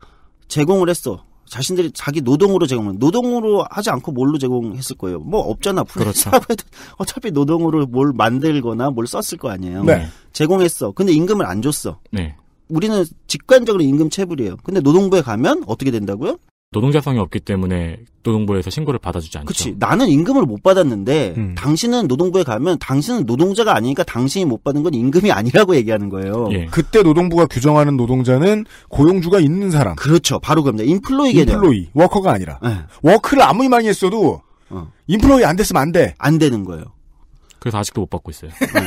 제공을 했어. 자신들이 자기 노동으로 제공을 노동으로 하지 않고 뭘로 제공했을 거예요. 뭐 없잖아. 프리 그렇죠. [LAUGHS] 어차피 노동으로 뭘 만들거나 뭘 썼을 거 아니에요. 네. 제공했어. 근데 임금을 안 줬어. 네. 우리는 직관적으로 임금 체불이에요. 근데 노동부에 가면 어떻게 된다고요? 노동자성이 없기 때문에 노동부에서 신고를 받아주지 않죠. 그렇지. 나는 임금을 못 받았는데 음. 당신은 노동부에 가면 당신은 노동자가 아니니까 당신이 못 받은 건 임금이 아니라고 얘기하는 거예요. 예. 그때 노동부가 규정하는 노동자는 고용주가 있는 사람. 그렇죠. 바로 그겁니다. 인플로이 개념. 인플로이. 워커가 아니라. 네. 워크를 아무리 많이 했어도 어. 인플로이 안 됐으면 안 돼. 안 되는 거예요. 그래서 아직도 못 받고 있어요. 네.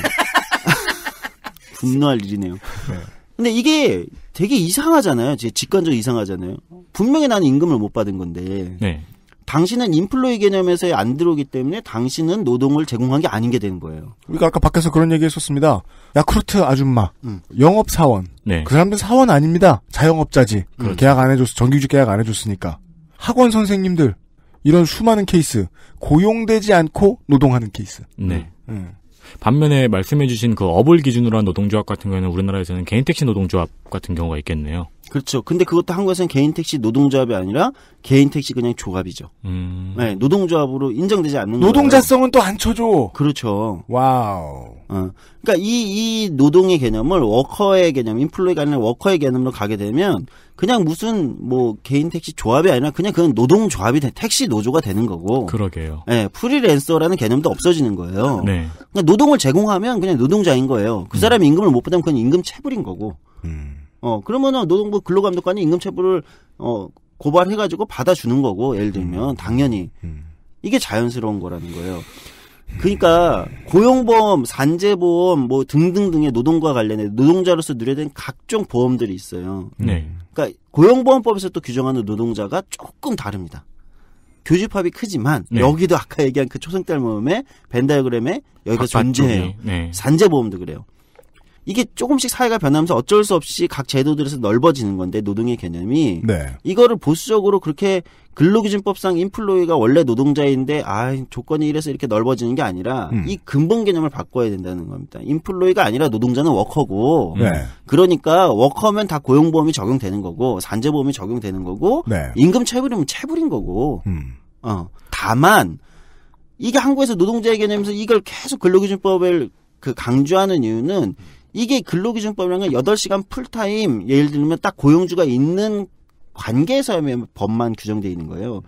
[LAUGHS] 분노할 일이네요. 네. 근데 이게 되게 이상하잖아요. 제 직관적으로 이상하잖아요. 분명히 나는 임금을 못 받은 건데. 네. 당신은 인플로이 개념에서 안 들어오기 때문에 당신은 노동을 제공한 게 아닌 게 되는 거예요. 우리가 아까 밖에서 그런 얘기 했었습니다. 야쿠르트 아줌마, 음. 영업사원. 네. 그사람들 사원 아닙니다. 자영업자지. 음. 계약 안 해줬, 정규직 계약 안 해줬으니까. 학원 선생님들. 이런 수많은 케이스. 고용되지 않고 노동하는 케이스. 네. 음. 반면에 말씀해주신 그 업을 기준으로 한 노동조합 같은 경우에는 우리나라에서는 개인택시 노동조합 같은 경우가 있겠네요. 그렇죠. 근데 그것도 한국에서는 개인택시 노동조합이 아니라 개인택시 그냥 조합이죠. 음... 네, 노동조합으로 인정되지 않는 노동자성은 또 안 쳐줘. 그렇죠. 와우. 어. 그러니까 이 이 노동의 개념을 워커의 개념, 인플로이가 아니라 워커의 개념으로 가게 되면 그냥 무슨 뭐 개인 택시 조합이 아니라 그냥 그건 노동 조합이 택시 노조가 되는 거고. 그러게요. 예, 프리랜서라는 개념도 없어지는 거예요. 네. 그러니까 노동을 제공하면 그냥 노동자인 거예요. 그 음. 사람이 음. 임금을 못 받으면 그건 임금 체불인 거고. 음. 어 그러면은 노동부 근로감독관이 임금 체불을 어 고발해가지고 받아주는 거고 예를 들면 음. 당연히 음. 이게 자연스러운 거라는 거예요. 그러니까 고용보험, 산재보험 뭐 등등등의 노동과 관련해 노동자로서 누려야 되는 각종 보험들이 있어요. 네. 그러니까 고용보험법에서 또 규정하는 노동자가 조금 다릅니다. 교집합이 크지만 네. 여기도 아까 얘기한 그 초승달 모음의 벤다이그램에 여기가 존재해요. 네. 산재보험도 그래요. 이게 조금씩 사회가 변하면서 어쩔 수 없이 각 제도들에서 넓어지는 건데 노동의 개념이 네. 이거를 보수적으로 그렇게 근로기준법상 인플로이가 원래 노동자인데 아 조건이 이래서 이렇게 넓어지는 게 아니라 음. 이 근본 개념을 바꿔야 된다는 겁니다. 인플로이가 아니라 노동자는 워커고 네. 그러니까 워커면 다 고용보험이 적용되는 거고 산재보험이 적용되는 거고 네. 임금 체불이면 체불인 거고 음. 어 다만 이게 한국에서 노동자의 개념에서 이걸 계속 근로기준법을 그 강조하는 이유는 이게 근로기준법이라는 건 8시간 풀타임 예를 들면 딱 고용주가 있는 관계에서의 법만 규정되어 있는 거예요.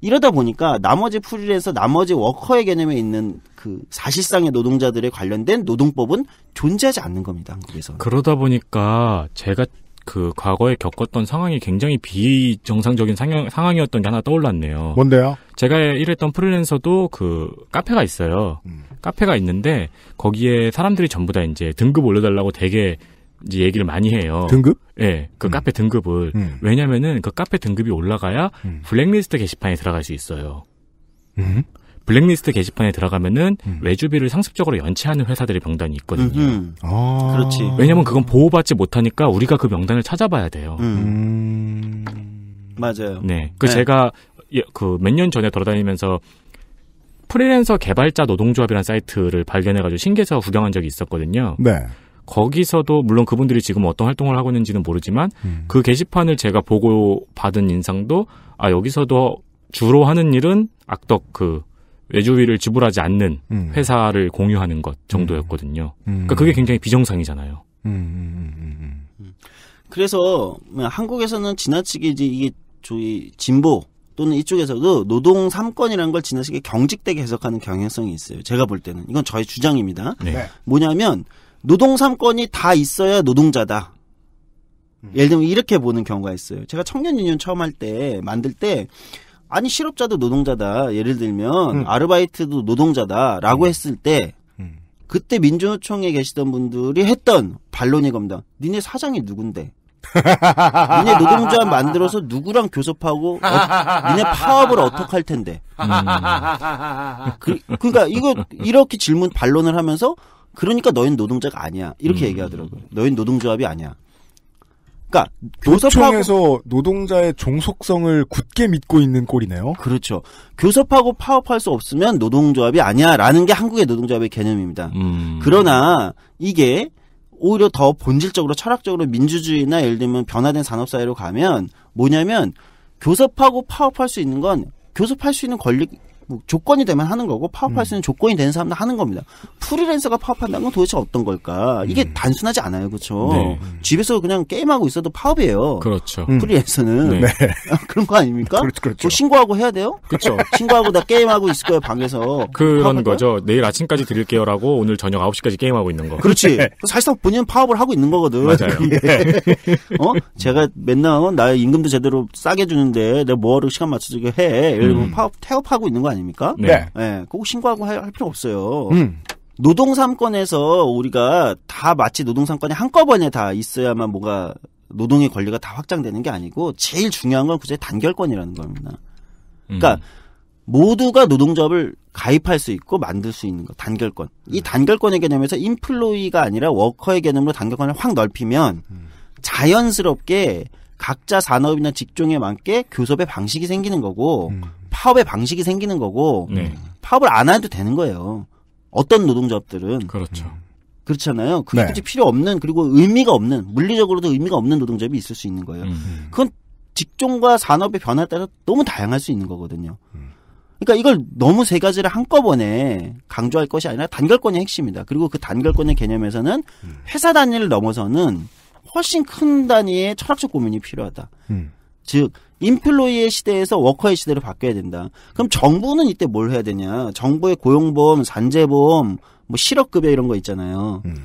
이러다 보니까 나머지 풀이에서 나머지 워커의 개념에 있는 그 사실상의 노동자들에 관련된 노동법은 존재하지 않는 겁니다. 한국에서. 그러다 보니까 제가 그 과거에 겪었던 상황이 굉장히 비정상적인 상황, 상황이었던 게 하나 떠올랐네요. 뭔데요? 제가 일했던 프리랜서도 그 카페가 있어요. 음. 카페가 있는데 거기에 사람들이 전부 다 이제 등급 올려달라고 되게 이제 얘기를 많이 해요. 등급? 예, 네, 그 음. 카페 등급을 음. 왜냐면은 그 카페 등급이 올라가야 음. 블랙리스트 게시판에 들어갈 수 있어요. 음? 블랙리스트 게시판에 들어가면은 음. 외주비를 상습적으로 연체하는 회사들의 명단이 있거든요. 음. 아. 그렇지. 왜냐면 그건 보호받지 못하니까 우리가 그 명단을 찾아봐야 돼요. 음. 음. 맞아요. 네. 그 네. 제가 예, 그몇 년 전에 돌아다니면서 프리랜서 개발자 노동조합이라는 사이트를 발견해가지고 신계해서 구경한 적이 있었거든요. 네. 거기서도 물론 그분들이 지금 어떤 활동을 하고 있는지는 모르지만 음. 그 게시판을 제가 보고 받은 인상도 아 여기서도 주로 하는 일은 악덕 그 외주비를 지불하지 않는 음. 회사를 공유하는 것 정도였거든요. 음. 음. 그러니까 그게 굉장히 비정상이잖아요. 음, 음, 음. 그래서 한국에서는 지나치게 이제 이게 저희 진보 또는 이쪽에서도 노동 3권이라는 걸 지나치게 경직되게 해석하는 경향성이 있어요. 제가 볼 때는 이건 저의 주장입니다. 네. 네. 뭐냐면 노동 3권이 다 있어야 노동자다. 예를 들면 이렇게 보는 경우가 있어요. 제가 청년 유년 처음 할 때 만들 때 아니 실업자도 노동자다 예를 들면 음. 아르바이트도 노동자다라고 음. 했을 때 음. 그때 민주노총에 계시던 분들이 했던 반론이 겁니다. 니네 사장이 누군데? [LAUGHS] 니네 노동자 만들어서 누구랑 교섭하고 어, 니네 파업을 어떻게 할 텐데? 음. 그, 그러니까 이거 이렇게 질문 반론을 하면서 그러니까 너희는 노동자가 아니야 이렇게 음. 얘기하더라고요. 너희는 노동조합이 아니야. 그러니까 교섭하고 노동자의 종속성을 굳게 믿고 있는 꼴이네요. 그렇죠. 교섭하고 파업할 수 없으면 노동조합이 아니야라는 게 한국의 노동조합의 개념입니다. 음. 그러나 이게 오히려 더 본질적으로 철학적으로 민주주의나 예를 들면 변화된 산업사회로 가면 뭐냐면 교섭하고 파업할 수 있는 건 교섭할 수 있는 권리 뭐 조건이 되면 하는 거고 파업할 음. 수 있는 조건이 되는 사람도 하는 겁니다. 프리랜서가 파업한다는 건 도대체 어떤 걸까? 이게 음. 단순하지 않아요, 그렇죠? 네. 집에서 그냥 게임하고 있어도 파업이에요. 그렇죠. 음. 프리랜서는 네. [LAUGHS] 그런 거 아닙니까? 그렇죠. 그렇죠. 신고하고 해야 돼요? 그렇죠. [LAUGHS] 신고하고 나 게임하고 있을 거예요 방에서. 그런 거죠. 내일 아침까지 드릴게요라고 오늘 저녁 9시까지 게임하고 있는 거. 그렇지. 네. 사실상 본인은 파업을 하고 있는 거거든. 맞아요. 네. [LAUGHS] 어? 제가 맨날 나의 임금도 제대로 싸게 주는데 내가 뭐하러 시간 맞춰주게 해. 이러면 음. 파업 태업하고 있는 거 아니에요? 아닙니까? 네. 네. 꼭 신고하고 할, 필요 없어요. 음. 노동삼권에서 우리가 다 마치 노동삼권이 한꺼번에 다 있어야만 뭐가 노동의 권리가 다 확장되는 게 아니고 제일 중요한 건 그제 단결권이라는 겁니다. 그러니까 음. 모두가 노동조합을 가입할 수 있고 만들 수 있는 거 단결권. 이 음. 단결권의 개념에서 인플로이가 아니라 워커의 개념으로 단결권을 확 넓히면 음. 자연스럽게 각자 산업이나 직종에 맞게 교섭의 방식이 생기는 거고 음. 파업의 방식이 생기는 거고 네. 파업을 안 해도 되는 거예요. 어떤 노동조합들은 그렇죠. 음. 그렇잖아요. 그게 네. 필요 없는 그리고 의미가 없는 물리적으로도 의미가 없는 노동조합이 있을 수 있는 거예요. 음. 그건 직종과 산업의 변화에 따라 너무 다양할 수 있는 거거든요. 음. 그러니까 이걸 너무 세 가지를 한꺼번에 강조할 것이 아니라 단결권의 핵심이다. 그리고 그 단결권의 개념에서는 음. 회사 단위를 넘어서는 훨씬 큰 단위의 철학적 고민이 필요하다. 음. 즉 인플로이의 시대에서 워커의 시대로 바뀌어야 된다. 그럼 정부는 이때 뭘 해야 되냐? 정부의 고용보험, 산재보험, 뭐 실업급여 이런 거 있잖아요. 음.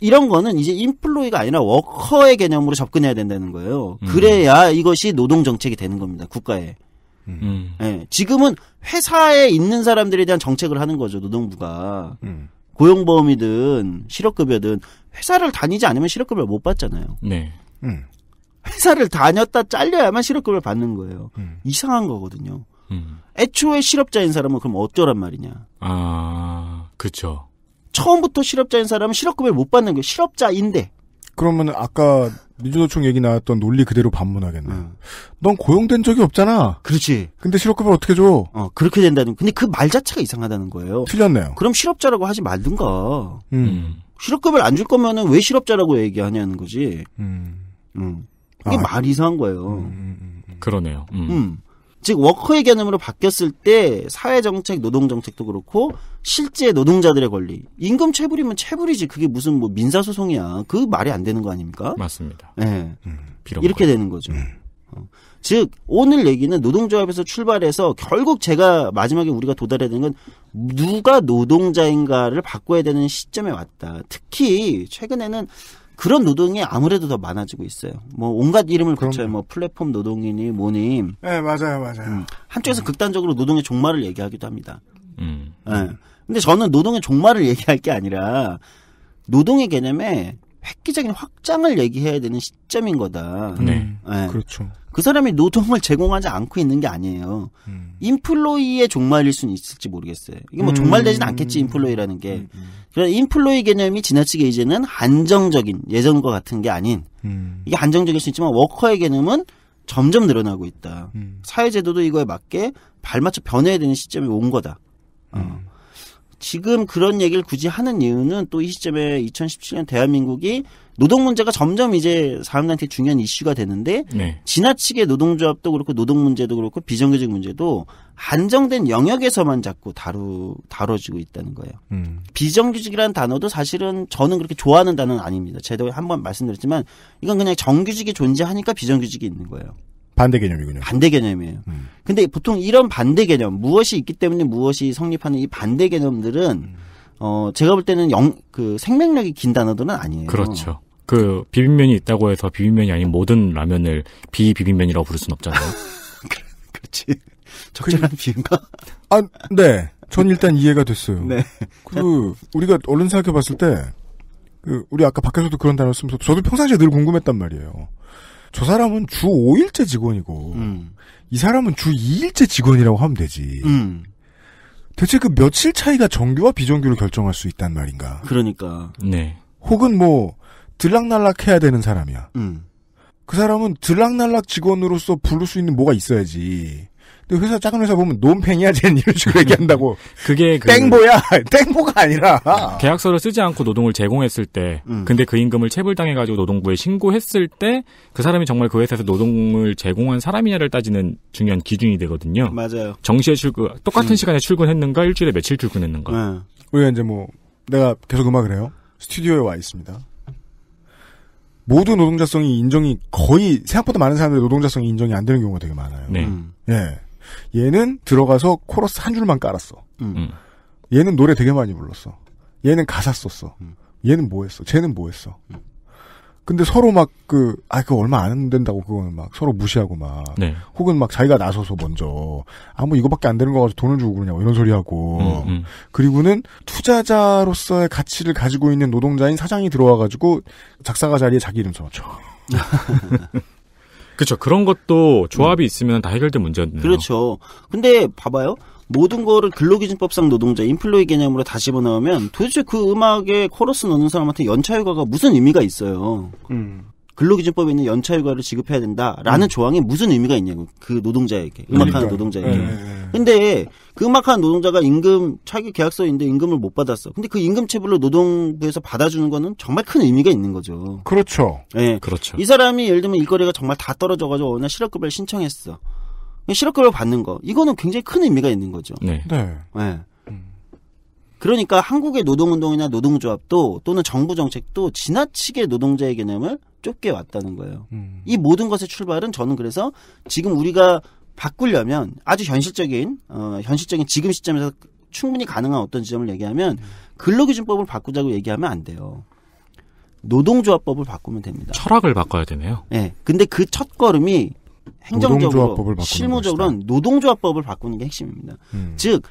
이런 거는 이제 인플로이가 아니라 워커의 개념으로 접근해야 된다는 거예요. 음. 그래야 음. 이것이 노동 정책이 되는 겁니다. 국가에. 음. 네, 지금은 회사에 있는 사람들에 대한 정책을 하는 거죠. 노동부가. 음. 고용보험이든 실업급여든 회사를 다니지 않으면 실업급여를 못 받잖아요. 네. 음. 회사를 다녔다 잘려야만 실업급여를 받는 거예요. 음. 이상한 거거든요. 음. 애초에 실업자인 사람은 그럼 어쩌란 말이냐. 아, 그렇죠. 처음부터 실업자인 사람은 실업급여 를못 받는 거예요. 실업자인데. 그러면 아까 민주노총 얘기 나왔던 논리 그대로 반문하겠네. 음. 넌 고용된 적이 없잖아. 그렇지. 근데 실업급여 어떻게 줘? 어, 그렇게 된다는. 근데 그 말 자체가 이상하다는 거예요. 틀렸네요. 그럼 실업자라고 하지 말든가. 음. 실업급여를 안줄거면왜 실업자라고 얘기하냐는 거지. 음. 음. 이게 아. 말 이상한 거예요. 음, 음, 음, 음. 그러네요. 음. 음. 즉 워커의 개념으로 바뀌었을 때 사회 정책, 노동 정책도 그렇고 실제 노동자들의 권리, 임금 체불이면 체불이지 그게 무슨 뭐 민사 소송이야 그 말이 안 되는 거 아닙니까? 맞습니다. 예, 네. 이렇게 거예요. 되는 거죠. 어. 즉 오늘 얘기는 노동조합에서 출발해서 결국 제가 마지막에 우리가 도달해야 되는 건 누가 노동자인가를 바꿔야 되는 시점에 왔다. 특히 최근에는 그런 노동이 아무래도 더 많아지고 있어요. 뭐 온갖 이름을 붙여요. 뭐 플랫폼 노동이니 뭐니. 네 맞아요 맞아요. 음. 한쪽에서 음. 극단적으로 노동의 종말을 얘기하기도 합니다. 음. 네. 근데 저는 노동의 종말을 얘기할 게 아니라 노동의 개념에 획기적인 확장을 얘기해야 되는 시점인 거다. 네. 네. 그렇죠. 그 사람이 노동을 제공하지 않고 있는 게 아니에요. 음. 인플로이의 종말일 수는 있을지 모르겠어요. 이게 뭐 종말되진 음. 않겠지 인플로이라는 게. 음, 음. 그런 인플로이 개념이 지나치게 이제는 안정적인 예전과 같은 게 아닌 이게 안정적일수 있지만 워커의 개념은 점점 늘어나고 있다. 사회제도도 이거에 맞게 발맞춰 변해야 되는 시점이 온 거다. 어. 지금 그런 얘기를 굳이 하는 이유는 또 이 시점에 2017년 대한민국이 노동 문제가 점점 이제 사람들한테 중요한 이슈가 되는데 네. 지나치게 노동조합도 그렇고 노동 문제도 그렇고 비정규직 문제도 한정된 영역에서만 자꾸 다루 다뤄지고 있다는 거예요. 음. 비정규직이라는 단어도 사실은 저는 그렇게 좋아하는 단어는 아닙니다. 제가 한번 말씀드렸지만 이건 그냥 정규직이 존재하니까 비정규직이 있는 거예요. 반대 개념이군요. 반대 개념이에요. 음. 근데 보통 이런 반대 개념, 무엇이 있기 때문에 무엇이 성립하는 이 반대 개념들은 음. 어 제가 볼 때는 영 그 생명력이 긴 단어들은 아니에요. 그렇죠. 그 비빔면이 있다고 해서 비빔면이 아닌 모든 라면을 비비빔면이라고 부를 순 없잖아요. [LAUGHS] 그렇지. 적절한 그 비유가? 아, 네. 전 일단 이해가 됐어요. 네. 그 우리가 얼른 생각해 봤을 때 그 우리 아까 밖에서도 그런 단어 쓰면서 저도 평상시에 늘 궁금했단 말이에요. 저 사람은 주 5일째 직원이고 음. 이 사람은 주 2일째 직원이라고 하면 되지. 음. 대체 그 며칠 차이가 정규와 비정규를 결정할 수 있단 말인가? 그러니까. 네. 혹은 뭐 들락날락 해야 되는 사람이야. 음. 그 사람은 들락날락 직원으로서 부를 수 있는 뭐가 있어야지. 근데 회사 작은 회사 보면 논팽이야 쟤는 이런 식으로 음. 얘기한다고. 그게 그 땡보야 [LAUGHS] 땡보가 아니라 계약서를 쓰지 않고 노동을 제공했을 때, 음. 근데 그 임금을 체불당해가지고 노동부에 신고했을 때 그 사람이 정말 그 회사에서 노동을 제공한 사람이냐를 따지는 중요한 기준이 되거든요. 맞아요. 정시에 출근 똑같은 음. 시간에 출근했는가 일주일에 며칠 출근했는가. 네. 우리가 이제 뭐 내가 계속 음악을 해요. 스튜디오에 와 있습니다. 모두 노동자성이 인정이 거의 생각보다 많은 사람들의 노동자성이 인정이 안 되는 경우가 되게 많아요. 네. 음. 예. 얘는 들어가서 코러스 한 줄만 깔았어. 음. 음. 얘는 노래 되게 많이 불렀어. 얘는 가사 썼어. 음. 얘는 뭐 했어? 쟤는 뭐 했어? 음. 근데 서로 막 그, 아, 그거 얼마 안 된다고 그거는 막 서로 무시하고 막. 네. 혹은 막 자기가 나서서 먼저. 아, 뭐 이거밖에 안 되는 거 가지고 돈을 주고 그러냐고 이런 소리 하고. 음, 음. 그리고는 투자자로서의 가치를 가지고 있는 노동자인 사장이 들어와가지고 작사가 자리에 자기 이름 써놨죠 [LAUGHS] 그렇죠. 그런 것도 조합이 음. 있으면 다 해결될 문제였네요. 그렇죠. 근데 봐봐요. 모든 거를 근로기준법상 노동자 인플로이 개념으로 다 집어넣으면 도대체 그 음악에 코러스 넣는 사람한테 연차 휴가가 무슨 의미가 있어요. 음. 근로기준법에 있는 연차 휴가를 지급해야 된다라는 음. 조항이 무슨 의미가 있냐고 그 노동자에게 음악하는 그러니까. 노동자에게 네. 근데 그 음악하는 노동자가 임금 자기 계약서있는데 임금을 못 받았어 근데 그 임금체불로 노동부에서 받아주는 거는 정말 큰 의미가 있는 거죠 그렇죠 예 네. 그렇죠 이 사람이 예를 들면 일거리가 정말 다 떨어져가지고 어느 날 실업급여를 신청했어 실업급여 받는 거 이거는 굉장히 큰 의미가 있는 거죠 네. 네. 네. 그러니까 한국의 노동운동이나 노동조합도 또는 정부 정책도 지나치게 노동자의 개념을 좁게 왔다는 거예요. 음. 이 모든 것의 출발은 저는 그래서 지금 우리가 바꾸려면 아주 현실적인 어 현실적인 지금 시점에서 충분히 가능한 어떤 지점을 얘기하면 음. 근로기준법을 바꾸자고 얘기하면 안 돼요. 노동조합법을 바꾸면 됩니다. 철학을 바꿔야 되네요. 네. 근데 그 첫 걸음이 행정적으로 실무적으로는 노동조합법을 바꾸는 게 핵심입니다. 음. 즉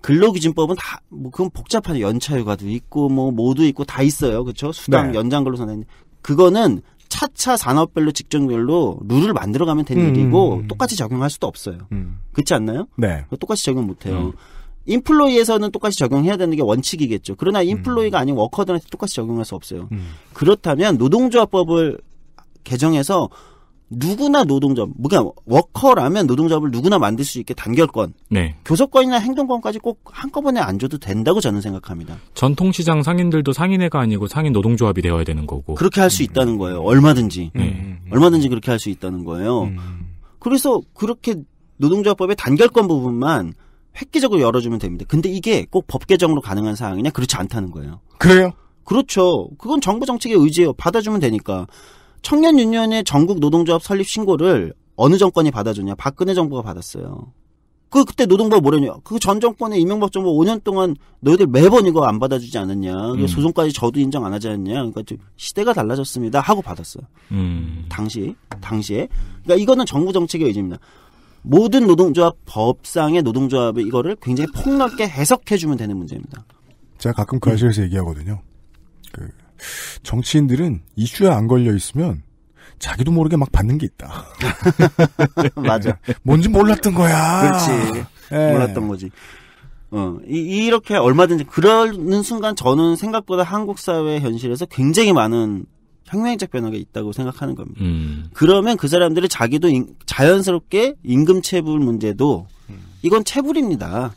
근로기준법은 다 뭐 그건 복잡한 연차휴가도 있고 뭐 모두 있고 다 있어요. 그렇죠? 수당 네. 연장 근로선에 그거는 차차 산업별로 직종별로 룰을 만들어 가면 된 음. 일이고 똑같이 적용할 수도 없어요. 음. 그렇지 않나요? 네. 똑같이 적용 못 해요. 음. 인플로이에서는 똑같이 적용해야 되는 게 원칙이겠죠. 그러나 음. 인플로이가 아닌 워커들한테 똑같이 적용할 수 없어요. 음. 그렇다면 노동조합법을 개정해서 누구나 노동자, 뭐 그러 워커라면 노동자을 누구나 만들 수 있게 단결권, 네. 교섭권이나 행동권까지 꼭 한꺼번에 안 줘도 된다고 저는 생각합니다. 전통시장 상인들도 상인회가 아니고 상인 노동조합이 되어야 되는 거고. 그렇게 할수 음. 있다는 거예요. 얼마든지. 네. 음. 얼마든지 그렇게 할 수 있다는 거예요. 음. 그래서 그렇게 노동조합법의 단결권 부분만 획기적으로 열어주면 됩니다. 근데 이게 꼭 법 개정으로 가능한 사항이냐? 그렇지 않다는 거예요. 그래요? 그렇죠. 그건 정부 정책의 의지예요. 받아주면 되니까. 청년유년의 전국 노동조합 설립 신고를 어느 정권이 받아줬냐? 박근혜 정부가 받았어요. 그 그때 노동부가 뭐랬냐? 그 전 정권의 이명박 정부 5년 동안 너희들 매번 이거 안 받아주지 않았냐? 음. 소송까지 저도 인정 안 하지 않았냐? 그러니까 좀 시대가 달라졌습니다 하고 받았어요. 음. 당시 당시에 그러니까 이거는 정부 정책의 의지입니다. 모든 노동조합 법상의 노동조합의 이거를 굉장히 폭넓게 해석해 주면 되는 문제입니다. 제가 가끔 그 아실에서 음. 얘기하거든요. 정치인들은 이슈에 안 걸려 있으면 자기도 모르게 막 받는 게 있다. [LAUGHS] 맞아. 예, 뭔지 몰랐던 거야. 그렇지. 예. 몰랐던 거지. 어, 이, 렇게 얼마든지 그러는 순간 저는 생각보다 한국 사회 현실에서 굉장히 많은 혁명적 변화가 있다고 생각하는 겁니다. 음. 그러면 그 사람들이 자기도 인, 자연스럽게 임금 체불 문제도 음. 이건 체불입니다.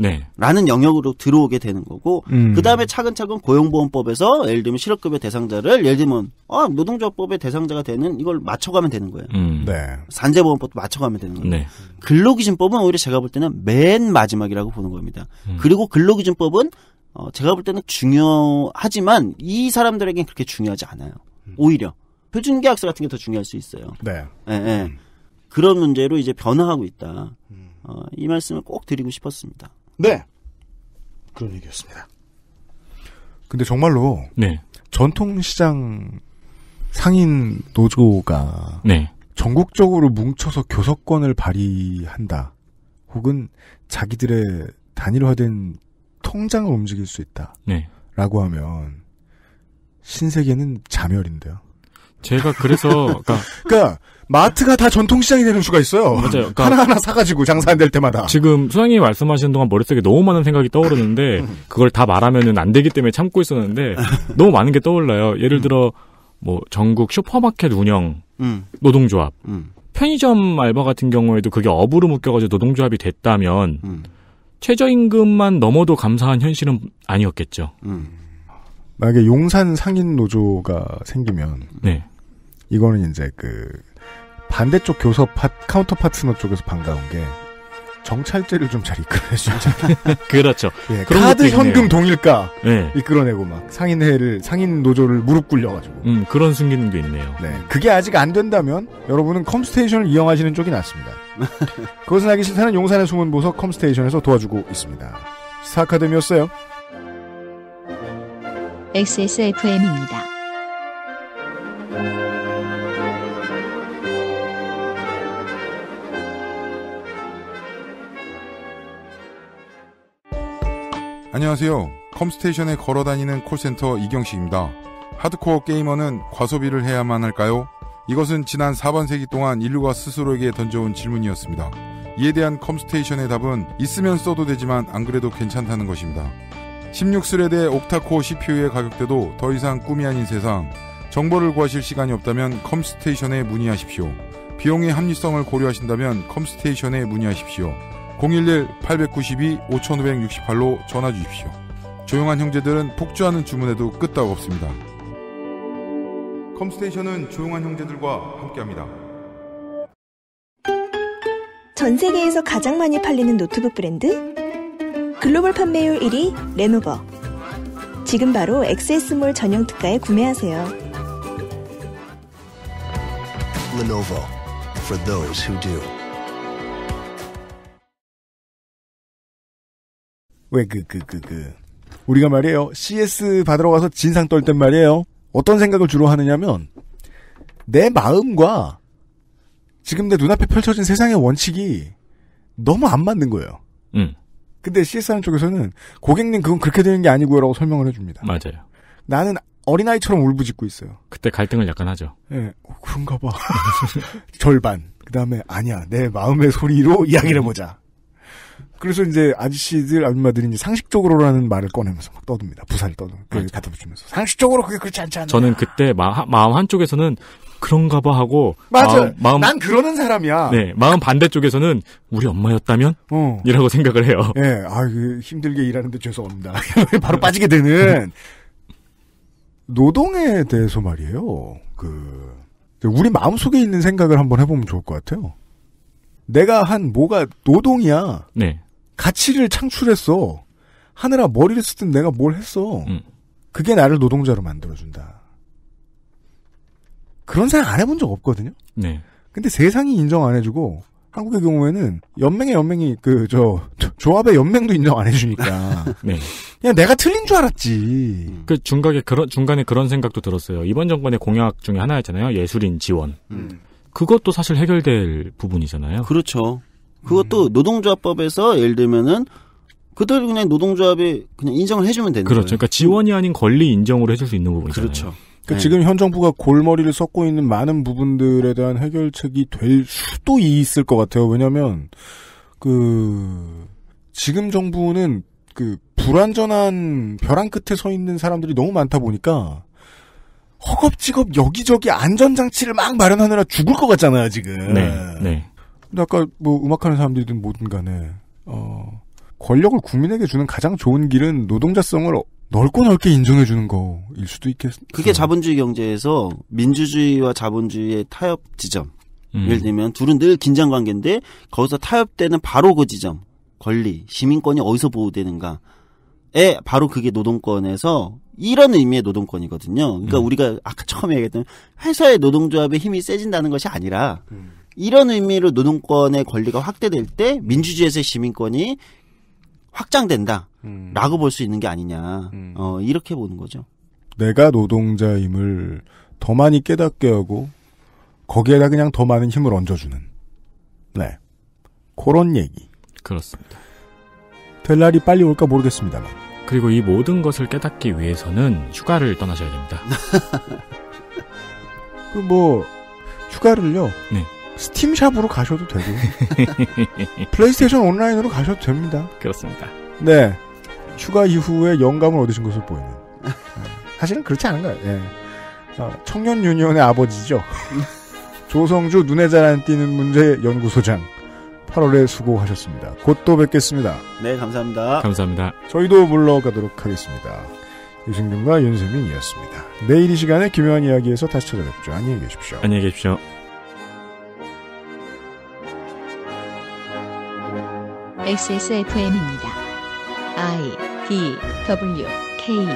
네. 라는 영역으로 들어오게 되는 거고 음. 그다음에 차근차근 고용보험법에서 예를 들면 실업급여 대상자를 예를 들면 아, 노동조합법의 대상자가 되는 이걸 맞춰가면 되는 거예요. 음. 네. 산재보험법도 맞춰가면 되는 거예요. 네. 근로기준법은 오히려 제가 볼 때는 맨 마지막이라고 보는 겁니다. 음. 그리고 근로기준법은 어, 제가 볼 때는 중요하지만 이 사람들에겐 그렇게 중요하지 않아요. 오히려 표준계약서 같은 게 더 중요할 수 있어요. 네. 예, 예. 그런 문제로 이제 변화하고 있다. 음. 어, 이 말씀을 꼭 드리고 싶었습니다. 네. 그런 얘기였습니다. 근데 정말로 네. 전통시장 상인 노조가 네. 전국적으로 뭉쳐서 교섭권을 발휘한다. 혹은 자기들의 단일화된 통장을 움직일 수 있다. 네. 라고 하면 신세계는 자멸인데요. 제가 그래서 [LAUGHS] 그러니까, 그러니까 마트가 다 전통시장이 되는 수가 있어요. 맞아요. [LAUGHS] 그러니까 하나하나 사가지고 장사 안 될 때마다. 지금 소장님이 말씀하시는 동안 머릿속에 너무 많은 생각이 떠오르는데 [LAUGHS] 그걸 다말하면안 되기 때문에 참고 있었는데 너무 많은 게 떠올라요. 예를 음. 들어 뭐 전국 슈퍼마켓 운영, 음. 노동조합, 음. 편의점 알바 같은 경우에도 그게 업으로 묶여가지고 노동조합이 됐다면 최저임금만 넘어도 감사한 현실은 아니었겠죠. 만약에 용산 상인 노조가 생기면 네. 이거는 이제 그 반대쪽 교섭 파, 카운터 파트너 쪽에서 반가운 게 정찰제를 좀 잘 이끌어내주는 [LAUGHS] 그렇죠. 예, 카드 현금 동일가 네. 이끌어내고 막 상인회를 상인 노조를 무릎 꿇려가지고. 음 그런 숨기는 게 있네요. 네, 그게 아직 안 된다면 여러분은 컴스테이션을 이용하시는 쪽이 낫습니다. [LAUGHS] 그것은 하기 싫다는 용산의 숨은 보석 컴스테이션에서 도와주고 있습니다. 스타카데미였어요. XSFM입니다. 안녕하세요. 컴스테이션에 걸어 다니는 콜센터 이경식입니다. 하드코어 게이머는 과소비를 해야만 할까요? 이것은 지난 4번 세기 동안 인류가 스스로에게 던져온 질문이었습니다. 이에 대한 컴스테이션의 답은 있으면 써도 되지만 안 그래도 괜찮다는 것입니다. 16스레드의 옥타코어 CPU의 가격대도 더 이상 꿈이 아닌 세상, 정보를 구하실 시간이 없다면 컴스테이션에 문의하십시오. 비용의 합리성을 고려하신다면 컴스테이션에 문의하십시오. 011-892-5568로 전화 주십시오. 조용한 형제들은 폭주하는 주문에도 끄떡 없습니다. 컴스테이션은 조용한 형제들과 함께합니다. 전 세계에서 가장 많이 팔리는 노트북 브랜드? 글로벌 판매율 1위 레노버. 지금 바로 엑세몰 전용 특가에 구매하세요. Lenovo for those who do. 왜그그그그 그, 그, 그. 우리가 말이에요 CS 받으러 가서 진상 떨땐 말이에요 어떤 생각을 주로 하느냐면 내 마음과 지금 내 눈앞에 펼쳐진 세상의 원칙이 너무 안 맞는 거예요. 음. 근데 CS하는 쪽에서는 고객님 그건 그렇게 되는 게 아니고요라고 설명을 해줍니다. 맞아요. 나는 어린아이처럼 울부짖고 있어요. 그때 갈등을 약간 하죠. 예. 네. 그런가 봐. [LAUGHS] 절반. 그 다음에 아니야 내 마음의 소리로 이야기를 해보자. 그래서 이제 아저씨들 아줌마들이 이제 상식적으로라는 말을 꺼내면서 막 떠듭니다. 부산을 떠는 그 갖다 붙이면서 상식적으로 그게 그렇지 않지 않나. 저는 그때 마, 마음 한쪽에서는 그런가 봐 하고 맞아. 마음, 마음, 난 그러는 사람이야. 네, 마음 반대쪽에서는 우리 엄마였다면 어. 이라고 생각을 해요. 네, 아, 힘들게 일하는데 죄송합니다. [LAUGHS] 바로 빠지게 되는 노동에 대해서 말이에요. 그 우리 마음속에 있는 생각을 한번 해 보면 좋을 것 같아요. 내가 한 뭐가 노동이야. 네. 가치를 창출했어. 하느라 머리를 쓰든 내가 뭘 했어. 음. 그게 나를 노동자로 만들어준다. 그런 생각 안 해본 적 없거든요. 네. 근데 세상이 인정 안 해주고 한국의 경우에는 연맹의 연맹이 그 저 조합의 연맹도 인정 안 해주니까 [LAUGHS] 네. 그냥 내가 틀린 줄 알았지. 음. 그 중간에 그런 중간에 그런 생각도 들었어요. 이번 정권의 공약 중에 하나였잖아요. 예술인 지원. 음. 그것도 사실 해결될 부분이잖아요. 그렇죠. 그것도 음. 노동조합법에서 예를 들면은 그대로 그냥 노동조합이 그냥 인정을 해주면 되는 그렇죠. 거예요. 그러니까 지원이 아닌 권리 인정으로 해줄 수 있는 부분이잖요 그렇죠. 그 네. 그러니까 지금 현 정부가 골머리를 썩고 있는 많은 부분들에 대한 해결책이 될 수도 있을 것 같아요. 왜냐하면 그 지금 정부는 그 불완전한 벼랑 끝에 서 있는 사람들이 너무 많다 보니까 허겁지겁 여기저기 안전장치를 막 마련하느라 죽을 것 같잖아요. 지금. 네. 네. 근데 아까 뭐 음악하는 사람들이든 뭐든 간에 어 권력을 국민에게 주는 가장 좋은 길은 노동자성을 넓고 넓게 인정해 주는 거일 수도 있겠. 그게 음. 자본주의 경제에서 민주주의와 자본주의의 타협 지점. 음. 예를 들면 둘은 늘 긴장 관계인데 거기서 타협되는 바로 그 지점. 권리, 시민권이 어디서 보호되는가에 바로 그게 노동권에서 이런 의미의 노동권이거든요. 그러니까 음. 우리가 아까 처음에 얘기했던 회사의 노동조합의 힘이 세진다는 것이 아니라 음. 이런 의미로 노동권의 권리가 확대될 때 민주주의에서의 시민권이 확장된다라고 음. 볼수 있는 게 아니냐 음. 어, 이렇게 보는 거죠. 내가 노동자임을 더 많이 깨닫게 하고 거기에다 그냥 더 많은 힘을 얹어주는 네 그런 얘기. 그렇습니다. 될 날이 빨리 올까 모르겠습니다만. 그리고 이 모든 것을 깨닫기 위해서는 휴가를 떠나셔야 됩니다. [LAUGHS] 그 뭐 휴가를요? 네. 스팀샵으로 가셔도 되고 [LAUGHS] 플레이스테이션 온라인으로 가셔도 됩니다. 그렇습니다. 네. 휴가 이후에 영감을 얻으신 것으로 보이는. 네. 사실은 그렇지 않은 거예요. 예. 어, 청년 유니온의 아버지죠. [LAUGHS] 조성주 눈에 잘 안 띄는 문제 연구소장. 8월에 수고하셨습니다. 곧 또 뵙겠습니다. 네, 감사합니다. 감사합니다. 저희도 물러가도록 하겠습니다. 유승균과 윤세민이었습니다. 내일 이 시간에 기묘한 이야기에서 다시 찾아뵙죠. 안녕히 계십시오. 안녕히 계십시오. XSFM입니다. I D W K